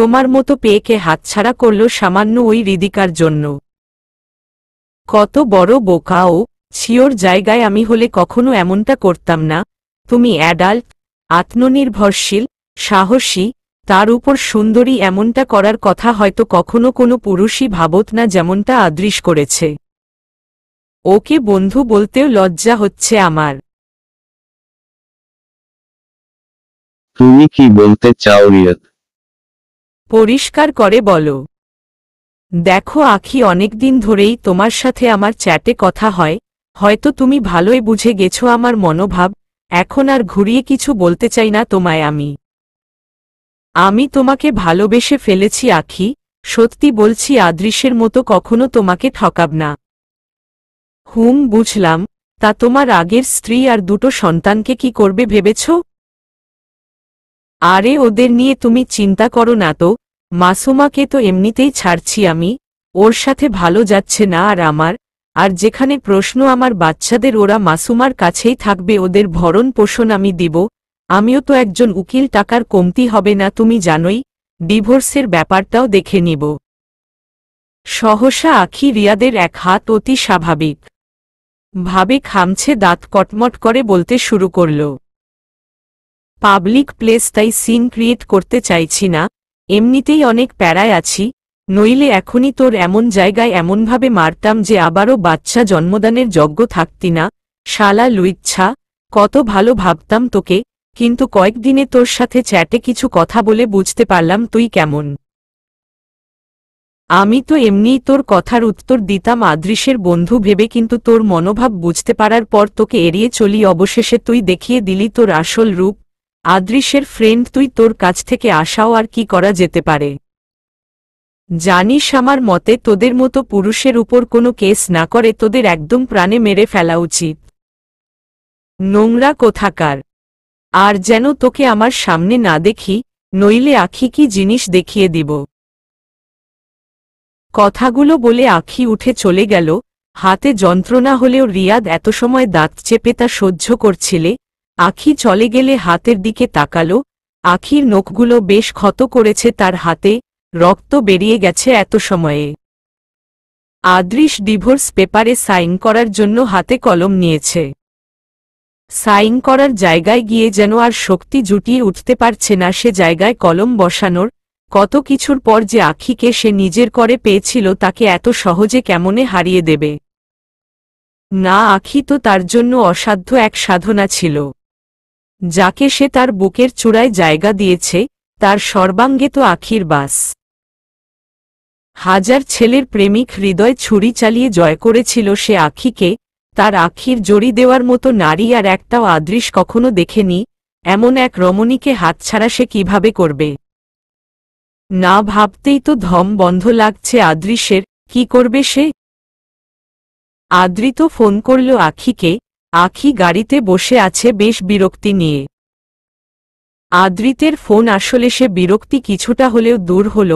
তোমার মতো পেয়েকে হাতছাড়া করল সামান্য ওই হৃদিকার জন্য কত বড় বোকা ও ছিওর জায়গায় আমি হলে কখনো এমনটা করতাম না তুমি অ্যাডাল্ট আত্মনির্ভরশীল সাহসী তার উপর সুন্দরী এমনটা করার কথা হয়তো কখনো কোনো পুরুষই ভাবত না যেমনটা আদৃশ করেছে ওকে বন্ধু বলতেও লজ্জা হচ্ছে আমার তুমি কি বলতে চাও রিয়ত পরিষ্কার করে বলো দেখো আখি অনেকদিন ধরেই তোমার সাথে আমার চ্যাটে কথা হয় হয়তো তুমি ভালোই বুঝে গেছো আমার মনোভাব এখন আর ঘুরিয়ে কিছু বলতে চাই না তোমায় আমি আমি তোমাকে ভালোবেসে ফেলেছি আখি সত্যি বলছি আদৃশ্যের মতো কখনো তোমাকে ঠকাব না হুম বুঝলাম তা তোমার আগের স্ত্রী আর দুটো সন্তানকে কি করবে ভেবেছ আরে ওদের নিয়ে তুমি চিন্তা করো না তো মাসুমাকে তো এমনিতেই ছাড়ছি আমি ওর সাথে ভালো যাচ্ছে না আর আমার আর যেখানে প্রশ্ন আমার বাচ্চাদের ওরা মাসুমার কাছেই থাকবে ওদের ভরণ পোষণ আমি দিব আমিও তো একজন উকিল টাকার কমতি হবে না তুমি জানোই ডিভোর্সের ব্যাপারটাও দেখে নিব সহসা আখি রিয়াদের এক হাত অতি স্বাভাবিক ভাবে খামছে দাঁত কটমট করে বলতে শুরু করল পাবলিক প্লেস তাই সিন ক্রিয়েট করতে চাইছি না এমনিতেই অনেক প্যারায় আছি নইলে এখনই তোর এমন জায়গায় এমনভাবে মারতাম যে আবারও বাচ্চা জন্মদানের যজ্ঞ থাকতি না শালা লুইচ্ছা কত ভালো ভাবতাম তোকে কিন্তু কয়েকদিনে তোর সাথে চ্যাটে কিছু কথা বলে বুঝতে পারলাম তুই কেমন আমি তো এমনিই তোর কথার উত্তর দিতাম আদৃশের বন্ধু ভেবে কিন্তু তোর মনোভাব বুঝতে পারার পর তোকে এড়িয়ে চলি অবশেষে তুই দেখিয়ে দিলি তোর আসল রূপ আদৃশের ফ্রেন্ড তুই তোর কাছ থেকে আসাও আর কি করা যেতে পারে জানিস আমার মতে তোদের মতো পুরুষের উপর কোনো কেস না করে তোদের একদম প্রাণে মেরে ফেলা উচিত নোংরা কোথাকার আর যেন তোকে আমার সামনে না দেখি নইলে আখি কি জিনিস দেখিয়ে দিব কথাগুলো বলে আখি উঠে চলে গেল হাতে যন্ত্রণা হলেও রিয়াদ এত সময় দাঁত চেপে তা সহ্য করছিলে আখি চলে গেলে হাতের দিকে তাকালো আখির নখগুলো বেশ ক্ষত করেছে তার হাতে রক্ত বেরিয়ে গেছে এত সময়ে আদৃশ ডিভোর্স পেপারে সাইন করার জন্য হাতে কলম নিয়েছে সাইন করার জায়গায় গিয়ে যেন আর শক্তি জুটিয়ে উঠতে পারছে না সে জায়গায় কলম বসানোর কত কিছুর পর যে আখিকে সে নিজের করে পেয়েছিল তাকে এত সহজে কেমনে হারিয়ে দেবে না আখি তো তার জন্য অসাধ্য এক সাধনা ছিল যাকে সে তার বুকের চূড়ায় জায়গা দিয়েছে তার সর্বাঙ্গে তো আখির বাস হাজার ছেলের প্রেমিক হৃদয় ছুরি চালিয়ে জয় করেছিল সে আখিকে তার আখির জড়ি দেওয়ার মতো নারী আর একটাও আদৃশ কখনো দেখেনি এমন এক রমণীকে হাতছাড়া সে কিভাবে করবে না ভাবতেই তো ধম বন্ধ লাগছে আদৃশের কি করবে সে আদ্রিত ফোন করল আখিকে আখি গাড়িতে বসে আছে বেশ বিরক্তি নিয়ে আদ্রিতের ফোন আসলে সে বিরক্তি কিছুটা হলেও দূর হল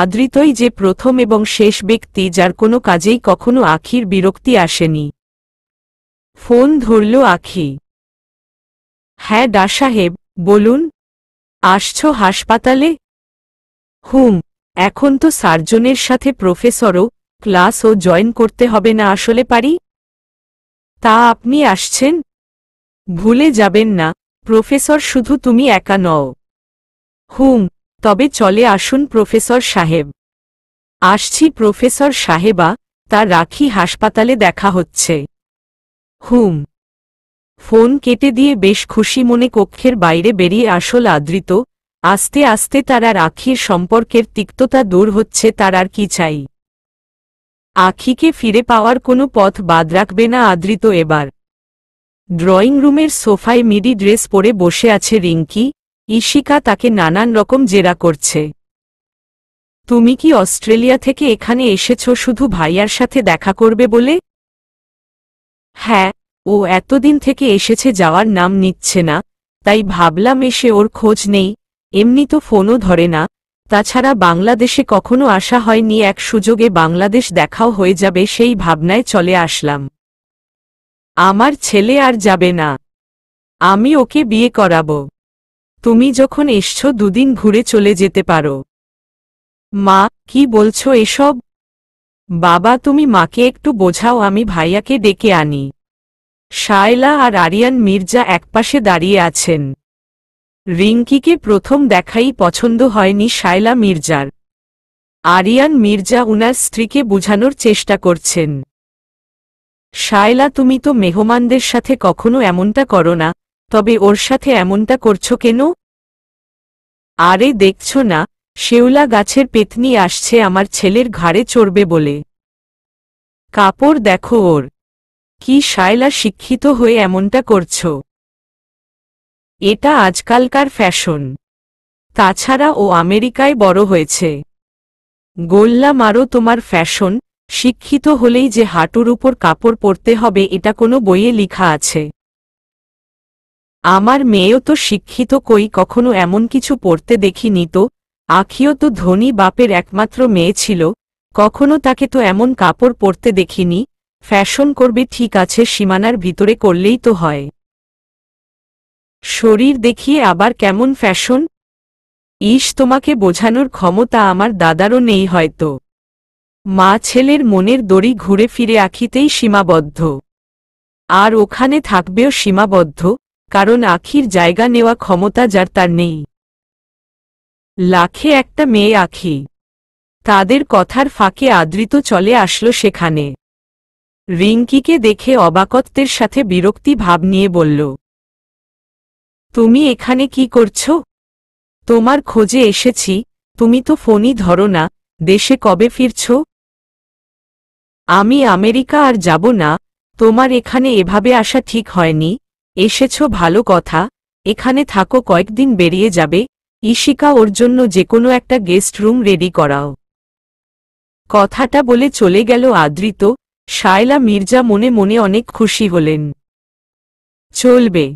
আদ্রিতই যে প্রথম এবং শেষ ব্যক্তি যার কোনো কাজেই কখনো আখির বিরক্তি আসেনি ফোন ধরল আখি হ্যাঁ ডা সাহেব বলুন আসছ হাসপাতালে হুম এখন তো সার্জনের সাথে প্রফেসরও ক্লাসও জয়েন করতে হবে না আসলে পারি তা আপনি আসছেন ভুলে যাবেন না প্রফেসর শুধু তুমি একা নও হুম তবে চলে আসুন প্রফেসর সাহেব আসছি প্রফেসর সাহেবা তা রাখি হাসপাতালে দেখা হচ্ছে হুম ফোন কেটে দিয়ে বেশ খুশি মনে কক্ষের বাইরে বেরিয়ে আসল আদৃত আস্তে আস্তে তারা রাখির সম্পর্কের তিক্ততা দূর হচ্ছে তার আর কি চাই আখিকে ফিরে পাওয়ার কোনো পথ বাদ রাখবে না আদৃত এবার ড্রয়িং রুমের সোফায় মিডি ড্রেস পরে বসে আছে রিঙ্কি ঈশিকা তাকে নানান রকম জেরা করছে তুমি কি অস্ট্রেলিয়া থেকে এখানে এসেছ শুধু ভাইয়ার সাথে দেখা করবে বলে হ্যাঁ ও এতদিন থেকে এসেছে যাওয়ার নাম নিচ্ছে না তাই ভাবলাম এসে ওর খোঁজ নেই এমনি তো ফোনও ধরে না তাছাড়া বাংলাদেশে কখনো আসা হয়নি এক সুযোগে বাংলাদেশ দেখাও হয়ে যাবে সেই ভাবনায় চলে আসলাম আমার ছেলে আর যাবে না আমি ওকে বিয়ে করাব তুমি যখন এসছ দুদিন ঘুরে চলে যেতে পারো মা কি বলছো এসব বাবা তুমি মাকে একটু বোঝাও আমি ভাইয়াকে ডেকে আনি শায়লা আর আরিয়ান মির্জা একপাশে দাঁড়িয়ে আছেন রিঙ্কিকে প্রথম দেখাই পছন্দ হয়নি শায়লা মির্জার আরিয়ান মির্জা উনার স্ত্রীকে বুঝানোর চেষ্টা করছেন শায়লা তুমি তো মেহমানদের সাথে কখনো এমনটা করো না তবে ওর সাথে এমনটা করছো কেন আরে দেখছ না শেওলা গাছের পেতনি আসছে আমার ছেলের ঘাড়ে চড়বে বলে কাপড় দেখো ওর কি শায়লা শিক্ষিত হয়ে এমনটা করছো এটা আজকালকার ফ্যাশন তাছাড়া ও আমেরিকায় বড় হয়েছে গোল্লা মারো তোমার ফ্যাশন শিক্ষিত হলেই যে হাঁটুর উপর কাপড় পরতে হবে এটা কোনো বইয়ে লিখা আছে আমার মেয়েও তো শিক্ষিত কই কখনো এমন কিছু পড়তে দেখিনি তো আখিও তো ধনী বাপের একমাত্র মেয়ে ছিল কখনো তাকে তো এমন কাপড় পরতে দেখিনি ফ্যাশন করবে ঠিক আছে সীমানার ভিতরে করলেই তো হয় শরীর দেখিয়ে আবার কেমন ফ্যাশন ইস তোমাকে বোঝানোর ক্ষমতা আমার দাদারও নেই হয়তো মা ছেলের মনের দড়ি ঘুরে ফিরে আঁখিতেই সীমাবদ্ধ আর ওখানে থাকবেও সীমাবদ্ধ কারণ আখির জায়গা নেওয়া ক্ষমতা যার তার নেই লাখে একটা মেয়ে আখি তাদের কথার ফাঁকে আদৃত চলে আসলো সেখানে রিঙ্কিকে দেখে অবাকত্বের সাথে বিরক্তি ভাব নিয়ে বলল তুমি এখানে কি করছো তোমার খোঁজে এসেছি তুমি তো ফোনই ধরো না দেশে কবে ফিরছ আমি আমেরিকা আর যাব না তোমার এখানে এভাবে আসা ঠিক হয়নি এসেছ ভালো কথা এখানে থাকো কয়েকদিন বেরিয়ে যাবে ঈশিকা ওর জন্য যে কোনো একটা গেস্ট রুম রেডি করাও কথাটা বলে চলে গেল আদৃত শায়লা মির্জা মনে মনে অনেক খুশি হলেন চলবে